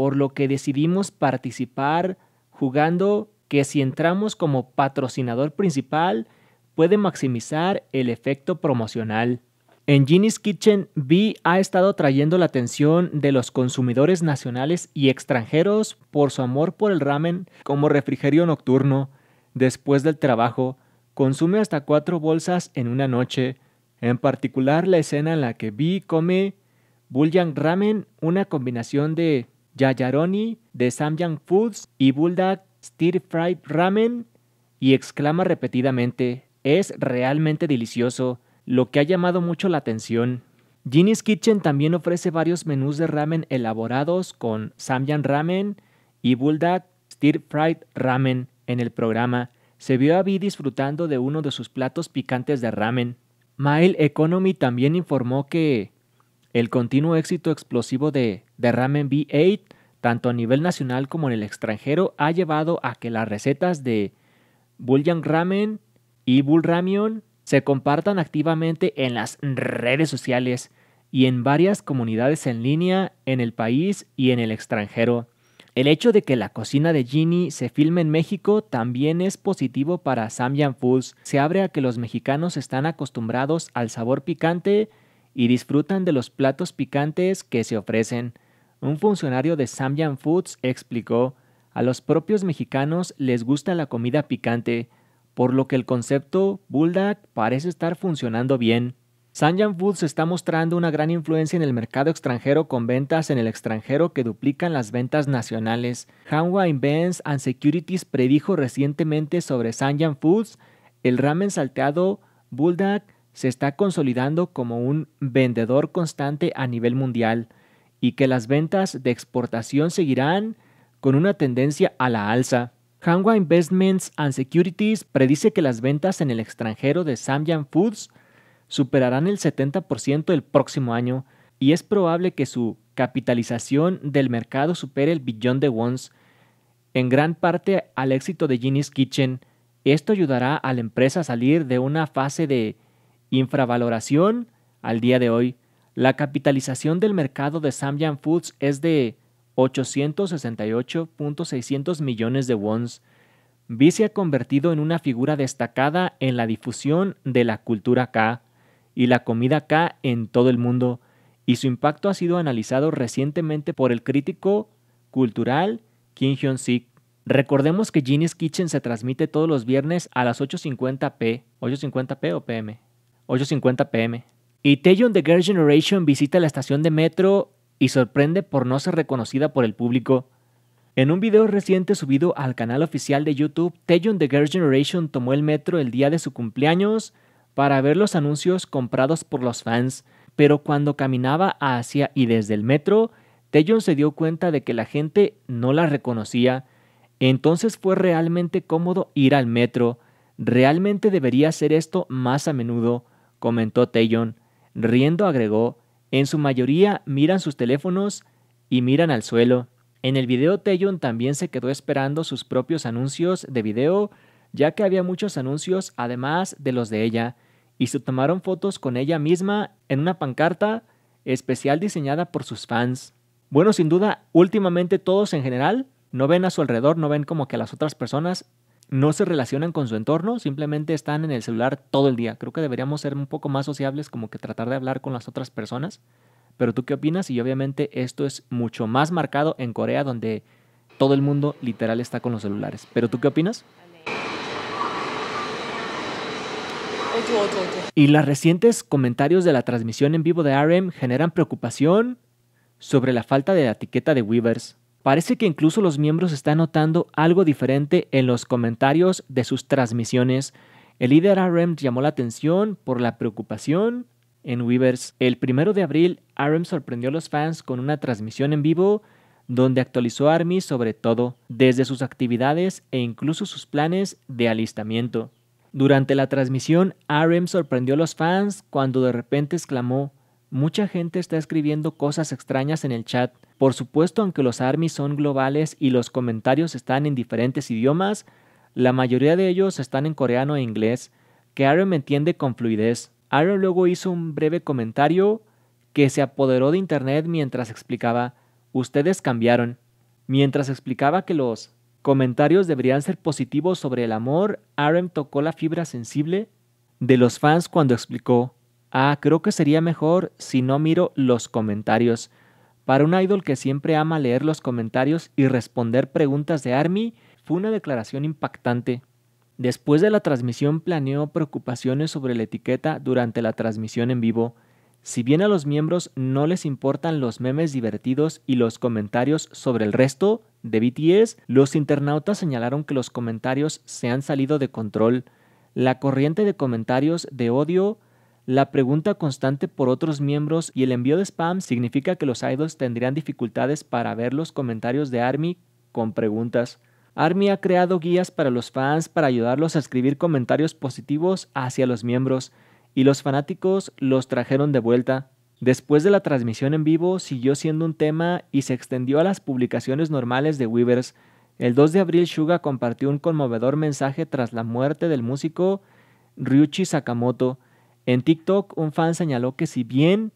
por lo que decidimos participar jugando que si entramos como patrocinador principal puede maximizar el efecto promocional. En Ginny's Kitchen, B ha estado trayendo la atención de los consumidores nacionales y extranjeros por su amor por el ramen como refrigerio nocturno. Después del trabajo, consume hasta cuatro bolsas en una noche, en particular la escena en la que B come Bullyang Ramen, una combinación de Yayaroni de Samyang Foods y Bulldog Stir Fried Ramen y exclama repetidamente, es realmente delicioso, lo que ha llamado mucho la atención. Ginny's Kitchen también ofrece varios menús de ramen elaborados con Samyang Ramen y Bulldog Stir Fried Ramen en el programa. Se vio a Vi disfrutando de uno de sus platos picantes de ramen. Mile Economy también informó que el continuo éxito explosivo de, The Ramen V8, tanto a nivel nacional como en el extranjero, ha llevado a que las recetas de Bullion Ramen y Bull Ramion se compartan activamente en las redes sociales y en varias comunidades en línea en el país y en el extranjero. El hecho de que la cocina de Ginny se filme en México también es positivo para Samyang Foods. Se abre a que los mexicanos están acostumbrados al sabor picante y disfrutan de los platos picantes que se ofrecen. Un funcionario de Samyang Foods explicó, a los propios mexicanos les gusta la comida picante, por lo que el concepto Bulldog parece estar funcionando bien. Samyang Foods está mostrando una gran influencia en el mercado extranjero con ventas en el extranjero que duplican las ventas nacionales. Hanwha Invents and Securities predijo recientemente sobre Samyang Foods el ramen salteado Bulldog se está consolidando como un vendedor constante a nivel mundial y que las ventas de exportación seguirán con una tendencia a la alza. Hanwha Investments and Securities predice que las ventas en el extranjero de Samyang Foods superarán el 70% el próximo año y es probable que su capitalización del mercado supere el billón de wons, en gran parte al éxito de Ginny's Kitchen. Esto ayudará a la empresa a salir de una fase de Infravaloración. Al día de hoy, la capitalización del mercado de Samyang Foods es de 868.600 millones de wons. Vi se ha convertido en una figura destacada en la difusión de la cultura K y la comida K en todo el mundo, y su impacto ha sido analizado recientemente por el crítico cultural Kim Hyun-sik. Recordemos que Genius Kitchen se transmite todos los viernes a las 8.50 p, 8.50 p o pm, 8.50 pm. Y Taeyeon The Girl Generation visita la estación de metro y sorprende por no ser reconocida por el público. En un video reciente subido al canal oficial de YouTube, Taeyeon The Girl Generation tomó el metro el día de su cumpleaños para ver los anuncios comprados por los fans, pero cuando caminaba hacia y desde el metro, Taeyeon se dio cuenta de que la gente no la reconocía. Entonces fue realmente cómodo ir al metro. Realmente debería hacer esto más a menudo comentó Taeyon. Riendo agregó, en su mayoría miran sus teléfonos y miran al suelo. En el video Taeyeon también se quedó esperando sus propios anuncios de video, ya que había muchos anuncios además de los de ella, y se tomaron fotos con ella misma en una pancarta especial diseñada por sus fans. Bueno, sin duda, últimamente todos en general no ven a su alrededor, no ven como que a las otras personas no se relacionan con su entorno, simplemente están en el celular todo el día. Creo que deberíamos ser un poco más sociables, como que tratar de hablar con las otras personas. Pero tú qué opinas? Y obviamente esto es mucho más marcado en Corea, donde todo el mundo literal está con los celulares. Pero tú qué opinas? Y los recientes comentarios de la transmisión en vivo de RM generan preocupación sobre la falta de la etiqueta de Weavers. Parece que incluso los miembros están notando algo diferente en los comentarios de sus transmisiones. El líder RM llamó la atención por la preocupación en Weavers. El primero de abril, RM sorprendió a los fans con una transmisión en vivo donde actualizó a Army sobre todo, desde sus actividades e incluso sus planes de alistamiento. Durante la transmisión, RM sorprendió a los fans cuando de repente exclamó, Mucha gente está escribiendo cosas extrañas en el chat. Por supuesto, aunque los armies son globales y los comentarios están en diferentes idiomas, la mayoría de ellos están en coreano e inglés, que Aaron entiende con fluidez. Aaron luego hizo un breve comentario que se apoderó de Internet mientras explicaba, ustedes cambiaron. Mientras explicaba que los comentarios deberían ser positivos sobre el amor, Aaron tocó la fibra sensible de los fans cuando explicó, ah, creo que sería mejor si no miro los comentarios para un idol que siempre ama leer los comentarios y responder preguntas de Army, fue una declaración impactante. Después de la transmisión planeó preocupaciones sobre la etiqueta durante la transmisión en vivo. Si bien a los miembros no les importan los memes divertidos y los comentarios sobre el resto de BTS, los internautas señalaron que los comentarios se han salido de control. La corriente de comentarios de odio la pregunta constante por otros miembros y el envío de spam significa que los idols tendrían dificultades para ver los comentarios de Army con preguntas. Army ha creado guías para los fans para ayudarlos a escribir comentarios positivos hacia los miembros, y los fanáticos los trajeron de vuelta. Después de la transmisión en vivo siguió siendo un tema y se extendió a las publicaciones normales de Weavers. El 2 de abril Suga compartió un conmovedor mensaje tras la muerte del músico Ryuichi Sakamoto, en TikTok, un fan señaló que si bien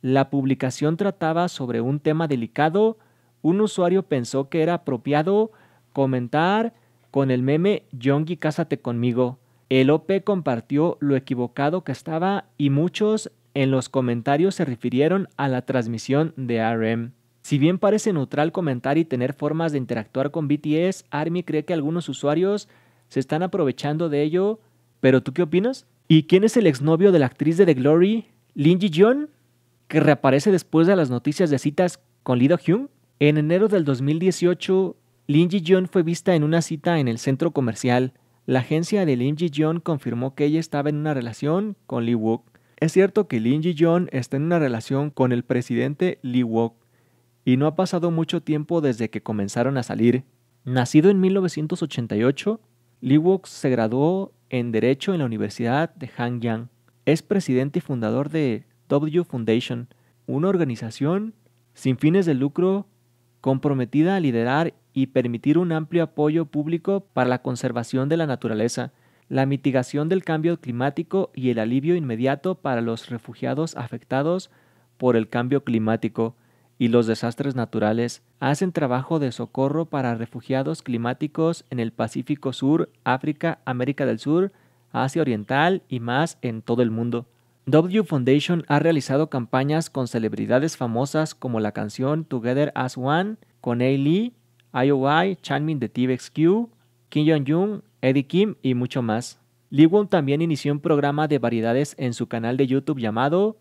la publicación trataba sobre un tema delicado, un usuario pensó que era apropiado comentar con el meme Yongi Cásate conmigo. El OP compartió lo equivocado que estaba y muchos en los comentarios se refirieron a la transmisión de RM. Si bien parece neutral comentar y tener formas de interactuar con BTS, Army cree que algunos usuarios se están aprovechando de ello. ¿Pero tú qué opinas? ¿Y quién es el exnovio de la actriz de The Glory, Lin ji que reaparece después de las noticias de citas con Lee Do-hyun? En enero del 2018, Lin ji fue vista en una cita en el centro comercial. La agencia de Lin ji confirmó que ella estaba en una relación con Lee Wook. Es cierto que Lin ji está en una relación con el presidente Lee Wook y no ha pasado mucho tiempo desde que comenzaron a salir. Nacido en 1988, Wook se graduó en Derecho en la Universidad de Hangyang. Es presidente y fundador de W Foundation, una organización sin fines de lucro comprometida a liderar y permitir un amplio apoyo público para la conservación de la naturaleza, la mitigación del cambio climático y el alivio inmediato para los refugiados afectados por el cambio climático y los desastres naturales, hacen trabajo de socorro para refugiados climáticos en el Pacífico Sur, África, América del Sur, Asia Oriental y más en todo el mundo. W Foundation ha realizado campañas con celebridades famosas como la canción Together as One, con A. Lee, IOI, Chanmin de TVXQ, Kim Jong-un, Eddie Kim y mucho más. Lee Won también inició un programa de variedades en su canal de YouTube llamado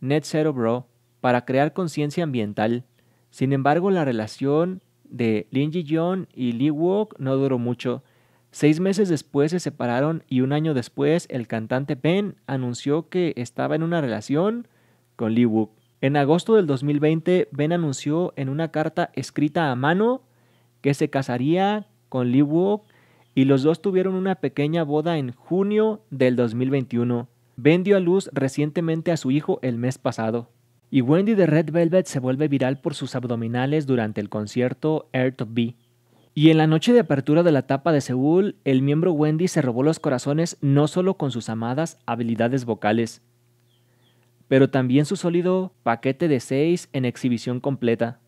Net Zero Bro, para crear conciencia ambiental. Sin embargo, la relación de Lin Ji-yeon y Lee Wook no duró mucho. Seis meses después se separaron y un año después el cantante Ben anunció que estaba en una relación con Lee Wook. En agosto del 2020, Ben anunció en una carta escrita a mano que se casaría con Lee Wook y los dos tuvieron una pequeña boda en junio del 2021. Ben dio a luz recientemente a su hijo el mes pasado. Y Wendy de Red Velvet se vuelve viral por sus abdominales durante el concierto Air to Be. Y en la noche de apertura de la tapa de Seúl, el miembro Wendy se robó los corazones no solo con sus amadas habilidades vocales, pero también su sólido paquete de seis en exhibición completa.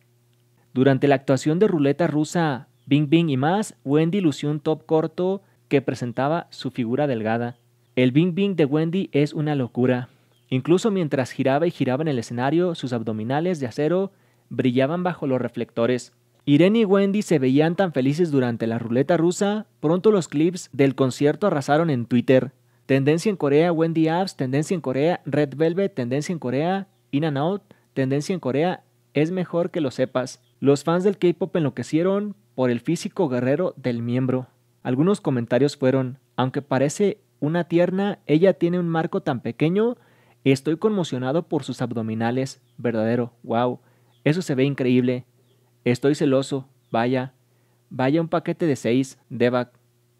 Durante la actuación de ruleta rusa Bing Bing y más, Wendy lució un top corto que presentaba su figura delgada. El Bing Bing de Wendy es una locura. Incluso mientras giraba y giraba en el escenario, sus abdominales de acero brillaban bajo los reflectores. Irene y Wendy se veían tan felices durante la ruleta rusa, pronto los clips del concierto arrasaron en Twitter. Tendencia en Corea, Wendy Apps, tendencia en Corea, Red Velvet, tendencia en Corea, In and Out, tendencia en Corea, es mejor que lo sepas. Los fans del K-pop enloquecieron por el físico guerrero del miembro. Algunos comentarios fueron, aunque parece una tierna, ella tiene un marco tan pequeño Estoy conmocionado por sus abdominales, verdadero, wow, eso se ve increíble. Estoy celoso, vaya, vaya un paquete de seis, Devac,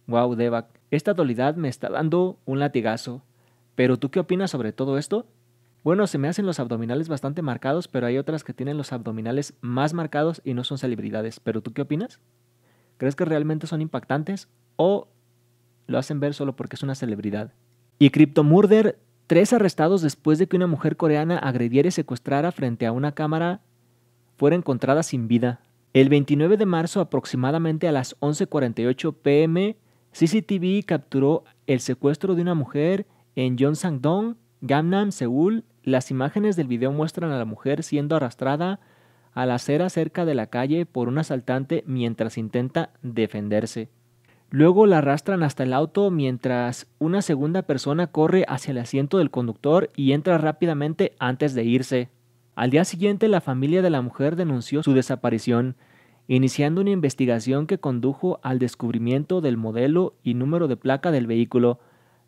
wow, Devac. Esta dolidad me está dando un latigazo. Pero tú qué opinas sobre todo esto? Bueno, se me hacen los abdominales bastante marcados, pero hay otras que tienen los abdominales más marcados y no son celebridades. ¿Pero tú qué opinas? ¿Crees que realmente son impactantes o lo hacen ver solo porque es una celebridad? Y Crypto Murder Tres arrestados después de que una mujer coreana agrediera y secuestrara frente a una cámara fuera encontrada sin vida. El 29 de marzo, aproximadamente a las 11:48 pm, CCTV capturó el secuestro de una mujer en Yongsan-dong, Gangnam, Seúl. Las imágenes del video muestran a la mujer siendo arrastrada a la acera cerca de la calle por un asaltante mientras intenta defenderse. Luego la arrastran hasta el auto mientras una segunda persona corre hacia el asiento del conductor y entra rápidamente antes de irse. Al día siguiente la familia de la mujer denunció su desaparición, iniciando una investigación que condujo al descubrimiento del modelo y número de placa del vehículo.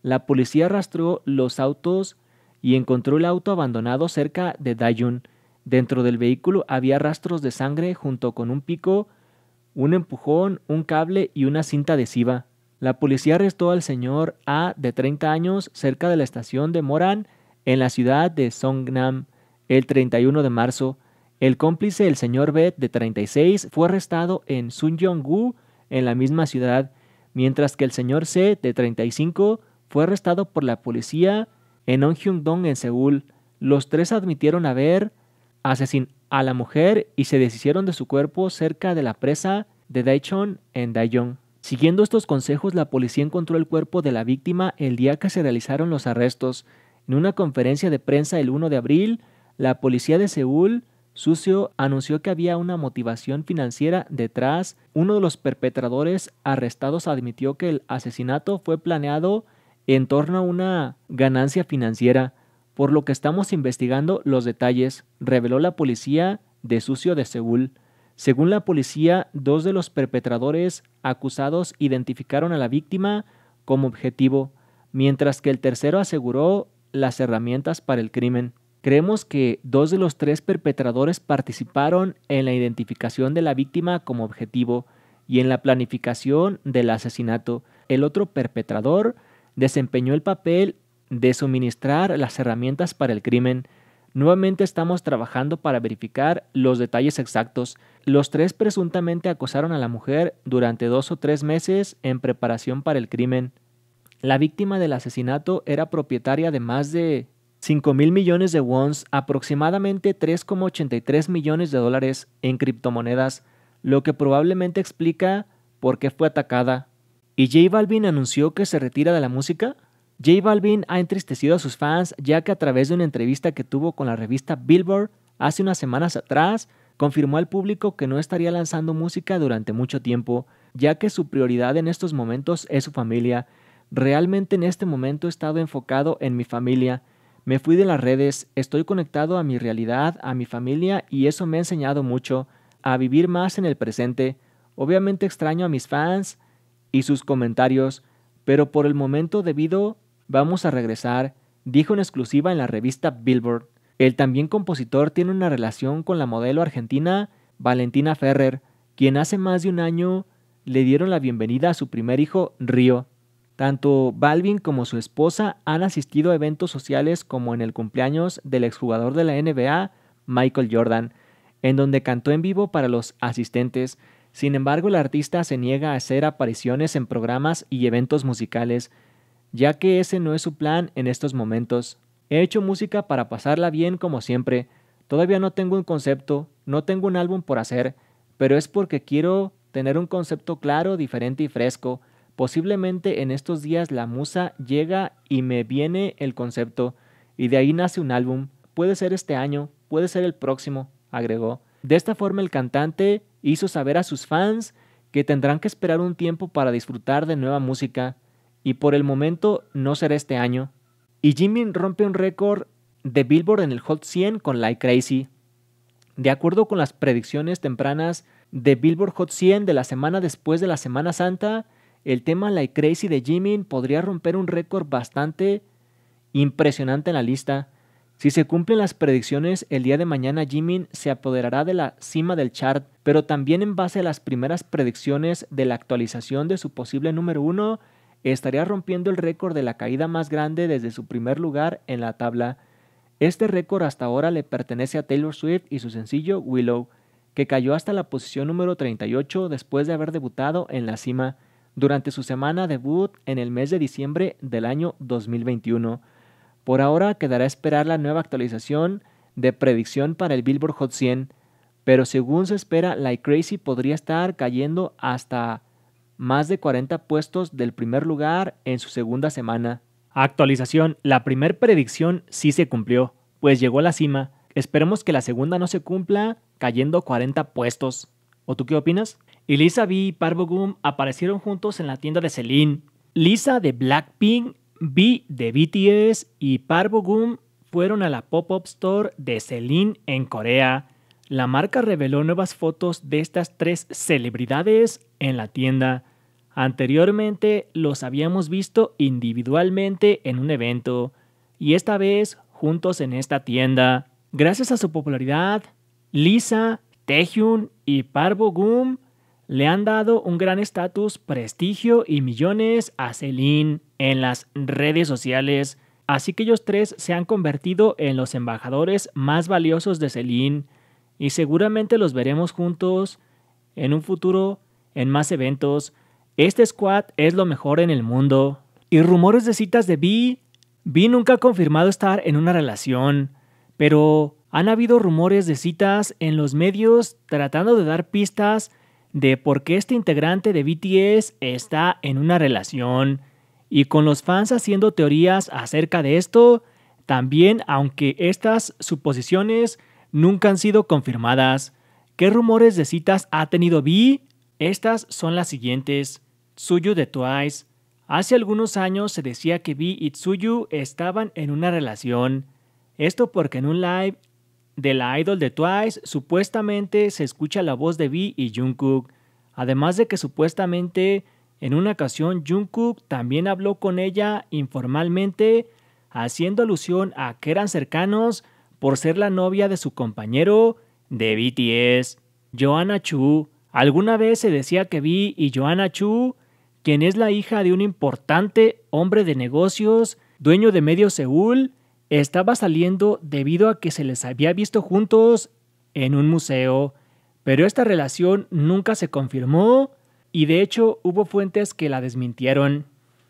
La policía arrastró los autos y encontró el auto abandonado cerca de Dayun. Dentro del vehículo había rastros de sangre junto con un pico un empujón, un cable y una cinta adhesiva. La policía arrestó al señor A de 30 años cerca de la estación de Moran en la ciudad de Songnam el 31 de marzo. El cómplice, el señor B de 36, fue arrestado en sunjong gu en la misma ciudad, mientras que el señor C de 35 fue arrestado por la policía en onhyung en Seúl. Los tres admitieron haber asesinado a la mujer y se deshicieron de su cuerpo cerca de la presa de Daichon en Daejeon. Siguiendo estos consejos, la policía encontró el cuerpo de la víctima el día que se realizaron los arrestos. En una conferencia de prensa el 1 de abril, la policía de Seúl, Sucio, anunció que había una motivación financiera detrás. Uno de los perpetradores arrestados admitió que el asesinato fue planeado en torno a una ganancia financiera por lo que estamos investigando los detalles, reveló la policía de Sucio de Seúl. Según la policía, dos de los perpetradores acusados identificaron a la víctima como objetivo, mientras que el tercero aseguró las herramientas para el crimen. Creemos que dos de los tres perpetradores participaron en la identificación de la víctima como objetivo y en la planificación del asesinato. El otro perpetrador desempeñó el papel de suministrar las herramientas para el crimen, nuevamente estamos trabajando para verificar los detalles exactos. Los tres presuntamente acosaron a la mujer durante dos o tres meses en preparación para el crimen. La víctima del asesinato era propietaria de más de 5 mil millones de wons, aproximadamente 3,83 millones de dólares en criptomonedas, lo que probablemente explica por qué fue atacada. ¿Y J Balvin anunció que se retira de la música? J Balvin ha entristecido a sus fans ya que a través de una entrevista que tuvo con la revista Billboard hace unas semanas atrás, confirmó al público que no estaría lanzando música durante mucho tiempo, ya que su prioridad en estos momentos es su familia. Realmente en este momento he estado enfocado en mi familia. Me fui de las redes, estoy conectado a mi realidad, a mi familia y eso me ha enseñado mucho a vivir más en el presente. Obviamente extraño a mis fans y sus comentarios, pero por el momento debido Vamos a regresar, dijo en exclusiva en la revista Billboard. El también compositor tiene una relación con la modelo argentina Valentina Ferrer, quien hace más de un año le dieron la bienvenida a su primer hijo, Río. Tanto Balvin como su esposa han asistido a eventos sociales como en el cumpleaños del exjugador de la NBA, Michael Jordan, en donde cantó en vivo para los asistentes. Sin embargo, el artista se niega a hacer apariciones en programas y eventos musicales, ya que ese no es su plan en estos momentos. He hecho música para pasarla bien como siempre. Todavía no tengo un concepto, no tengo un álbum por hacer, pero es porque quiero tener un concepto claro, diferente y fresco. Posiblemente en estos días la musa llega y me viene el concepto, y de ahí nace un álbum. Puede ser este año, puede ser el próximo, agregó. De esta forma el cantante hizo saber a sus fans que tendrán que esperar un tiempo para disfrutar de nueva música, y por el momento no será este año. Y Jimin rompe un récord de Billboard en el Hot 100 con Like Crazy. De acuerdo con las predicciones tempranas de Billboard Hot 100 de la semana después de la Semana Santa, el tema Like Crazy de Jimin podría romper un récord bastante impresionante en la lista. Si se cumplen las predicciones, el día de mañana Jimin se apoderará de la cima del chart, pero también en base a las primeras predicciones de la actualización de su posible número 1, estaría rompiendo el récord de la caída más grande desde su primer lugar en la tabla. Este récord hasta ahora le pertenece a Taylor Swift y su sencillo Willow, que cayó hasta la posición número 38 después de haber debutado en la cima durante su semana debut en el mes de diciembre del año 2021. Por ahora quedará esperar la nueva actualización de predicción para el Billboard Hot 100, pero según se espera, Like Crazy podría estar cayendo hasta más de 40 puestos del primer lugar en su segunda semana. Actualización, la primer predicción sí se cumplió, pues llegó a la cima. Esperemos que la segunda no se cumpla cayendo 40 puestos. ¿O tú qué opinas? Y Lisa B y Parvo Goom aparecieron juntos en la tienda de Celine. Lisa de Blackpink, B de BTS y Parvo Gum fueron a la pop-up store de Celine en Corea la marca reveló nuevas fotos de estas tres celebridades en la tienda. Anteriormente los habíamos visto individualmente en un evento y esta vez juntos en esta tienda. Gracias a su popularidad, Lisa, Taehyun y Parvo Gum le han dado un gran estatus, prestigio y millones a Celine en las redes sociales. Así que ellos tres se han convertido en los embajadores más valiosos de Celine y seguramente los veremos juntos en un futuro en más eventos. Este squad es lo mejor en el mundo. Y rumores de citas de Vi. Vi nunca ha confirmado estar en una relación, pero han habido rumores de citas en los medios tratando de dar pistas de por qué este integrante de BTS está en una relación. Y con los fans haciendo teorías acerca de esto, también aunque estas suposiciones nunca han sido confirmadas. ¿Qué rumores de citas ha tenido Vi? Estas son las siguientes. Tzuyu de Twice. Hace algunos años se decía que Vi y Tsuyu estaban en una relación. Esto porque en un live de la idol de Twice supuestamente se escucha la voz de Vi y Jungkook. Además de que supuestamente en una ocasión Jungkook también habló con ella informalmente, haciendo alusión a que eran cercanos por ser la novia de su compañero de BTS, Joanna Chu. Alguna vez se decía que Vi y Joanna Chu, quien es la hija de un importante hombre de negocios, dueño de medio Seúl, estaba saliendo debido a que se les había visto juntos en un museo, pero esta relación nunca se confirmó y de hecho hubo fuentes que la desmintieron.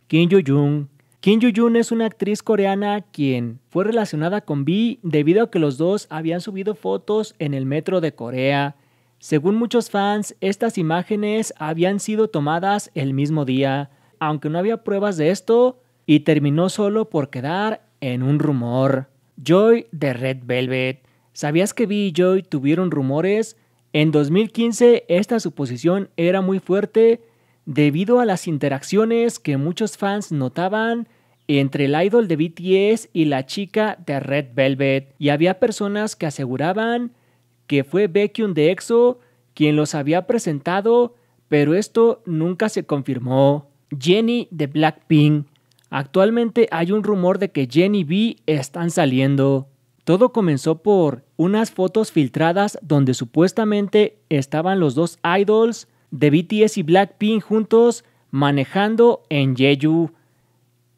Kim Yoo-jung, Kim yoo es una actriz coreana quien fue relacionada con Vi debido a que los dos habían subido fotos en el metro de Corea. Según muchos fans, estas imágenes habían sido tomadas el mismo día, aunque no había pruebas de esto y terminó solo por quedar en un rumor. Joy de Red Velvet. ¿Sabías que Vi y Joy tuvieron rumores? En 2015 esta suposición era muy fuerte debido a las interacciones que muchos fans notaban entre el idol de BTS y la chica de Red Velvet. Y había personas que aseguraban que fue Baekhyun de EXO quien los había presentado, pero esto nunca se confirmó. Jenny de Blackpink. Actualmente hay un rumor de que Jenny B están saliendo. Todo comenzó por unas fotos filtradas donde supuestamente estaban los dos idols de BTS y Blackpink juntos manejando en Jeju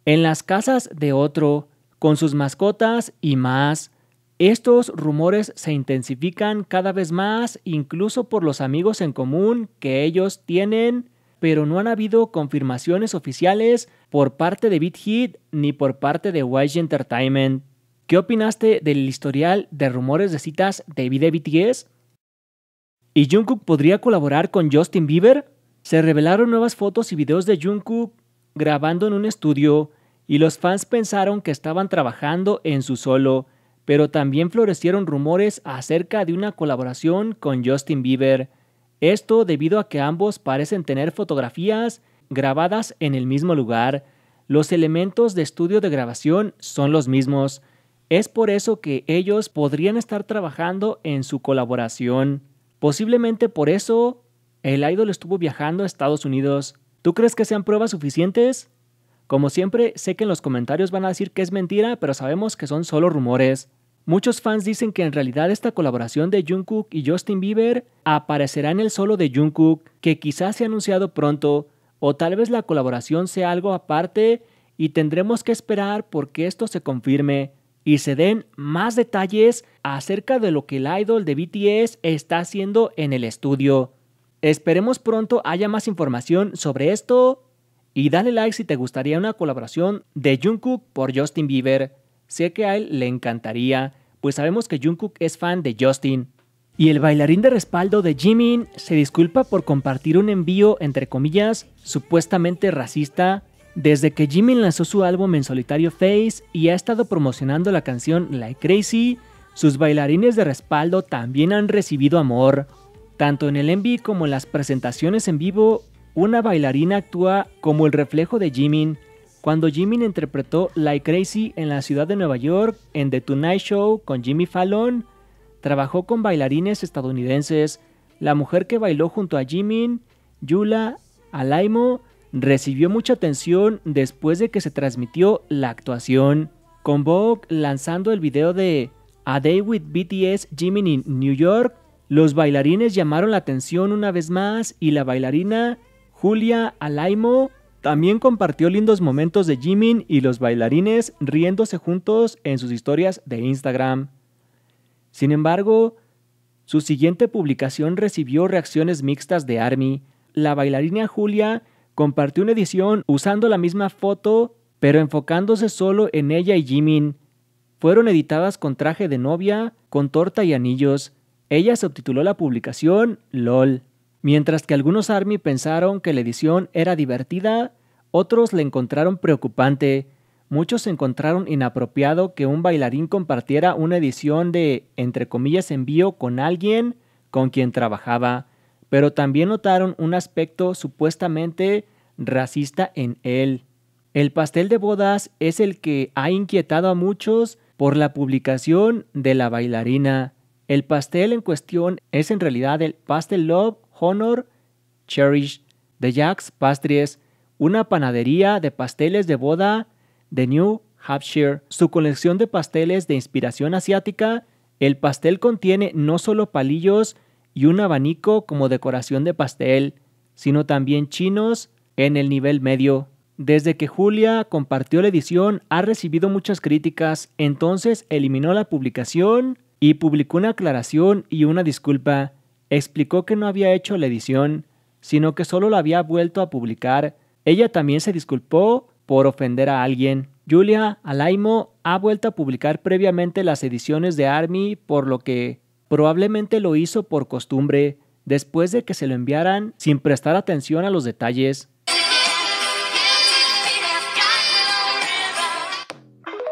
en las casas de otro, con sus mascotas y más. Estos rumores se intensifican cada vez más, incluso por los amigos en común que ellos tienen, pero no han habido confirmaciones oficiales por parte de BitHit ni por parte de YG Entertainment. ¿Qué opinaste del historial de rumores de citas de vida BTS? ¿Y Jungkook podría colaborar con Justin Bieber? Se revelaron nuevas fotos y videos de Jungkook grabando en un estudio y los fans pensaron que estaban trabajando en su solo, pero también florecieron rumores acerca de una colaboración con Justin Bieber. Esto debido a que ambos parecen tener fotografías grabadas en el mismo lugar. Los elementos de estudio de grabación son los mismos. Es por eso que ellos podrían estar trabajando en su colaboración. Posiblemente por eso el idol estuvo viajando a Estados Unidos. ¿Tú crees que sean pruebas suficientes? Como siempre, sé que en los comentarios van a decir que es mentira, pero sabemos que son solo rumores. Muchos fans dicen que en realidad esta colaboración de Jungkook y Justin Bieber aparecerá en el solo de Jungkook, que quizás ha anunciado pronto, o tal vez la colaboración sea algo aparte y tendremos que esperar porque esto se confirme y se den más detalles acerca de lo que el idol de BTS está haciendo en el estudio. Esperemos pronto haya más información sobre esto y dale like si te gustaría una colaboración de Jungkook por Justin Bieber. Sé que a él le encantaría, pues sabemos que Jungkook es fan de Justin. Y el bailarín de respaldo de Jimin se disculpa por compartir un envío, entre comillas, supuestamente racista, desde que Jimin lanzó su álbum en solitario Face y ha estado promocionando la canción Like Crazy, sus bailarines de respaldo también han recibido amor. Tanto en el envy como en las presentaciones en vivo, una bailarina actúa como el reflejo de Jimin cuando Jimin interpretó Like Crazy en la ciudad de Nueva York en The Tonight Show con Jimmy Fallon. Trabajó con bailarines estadounidenses. La mujer que bailó junto a Jimin, Yula, Alaimo, recibió mucha atención después de que se transmitió la actuación. Con Vogue lanzando el video de A Day with BTS Jimin in New York, los bailarines llamaron la atención una vez más y la bailarina Julia Alaimo también compartió lindos momentos de Jimin y los bailarines riéndose juntos en sus historias de Instagram. Sin embargo, su siguiente publicación recibió reacciones mixtas de ARMY. La bailarina Julia compartió una edición usando la misma foto, pero enfocándose solo en ella y Jimin. Fueron editadas con traje de novia, con torta y anillos. Ella subtituló la publicación LOL. Mientras que algunos ARMY pensaron que la edición era divertida, otros la encontraron preocupante. Muchos encontraron inapropiado que un bailarín compartiera una edición de, entre comillas, envío con alguien con quien trabajaba, pero también notaron un aspecto supuestamente racista en él. El pastel de bodas es el que ha inquietado a muchos por la publicación de la bailarina. El pastel en cuestión es en realidad el Pastel Love Honor, Cherish, The Jack's Pastries, una panadería de pasteles de boda de New Hampshire, su colección de pasteles de inspiración asiática. El pastel contiene no solo palillos y un abanico como decoración de pastel, sino también chinos en el nivel medio. Desde que Julia compartió la edición ha recibido muchas críticas, entonces eliminó la publicación y publicó una aclaración y una disculpa explicó que no había hecho la edición, sino que solo la había vuelto a publicar. Ella también se disculpó por ofender a alguien. Julia Alaimo ha vuelto a publicar previamente las ediciones de Army, por lo que probablemente lo hizo por costumbre, después de que se lo enviaran sin prestar atención a los detalles.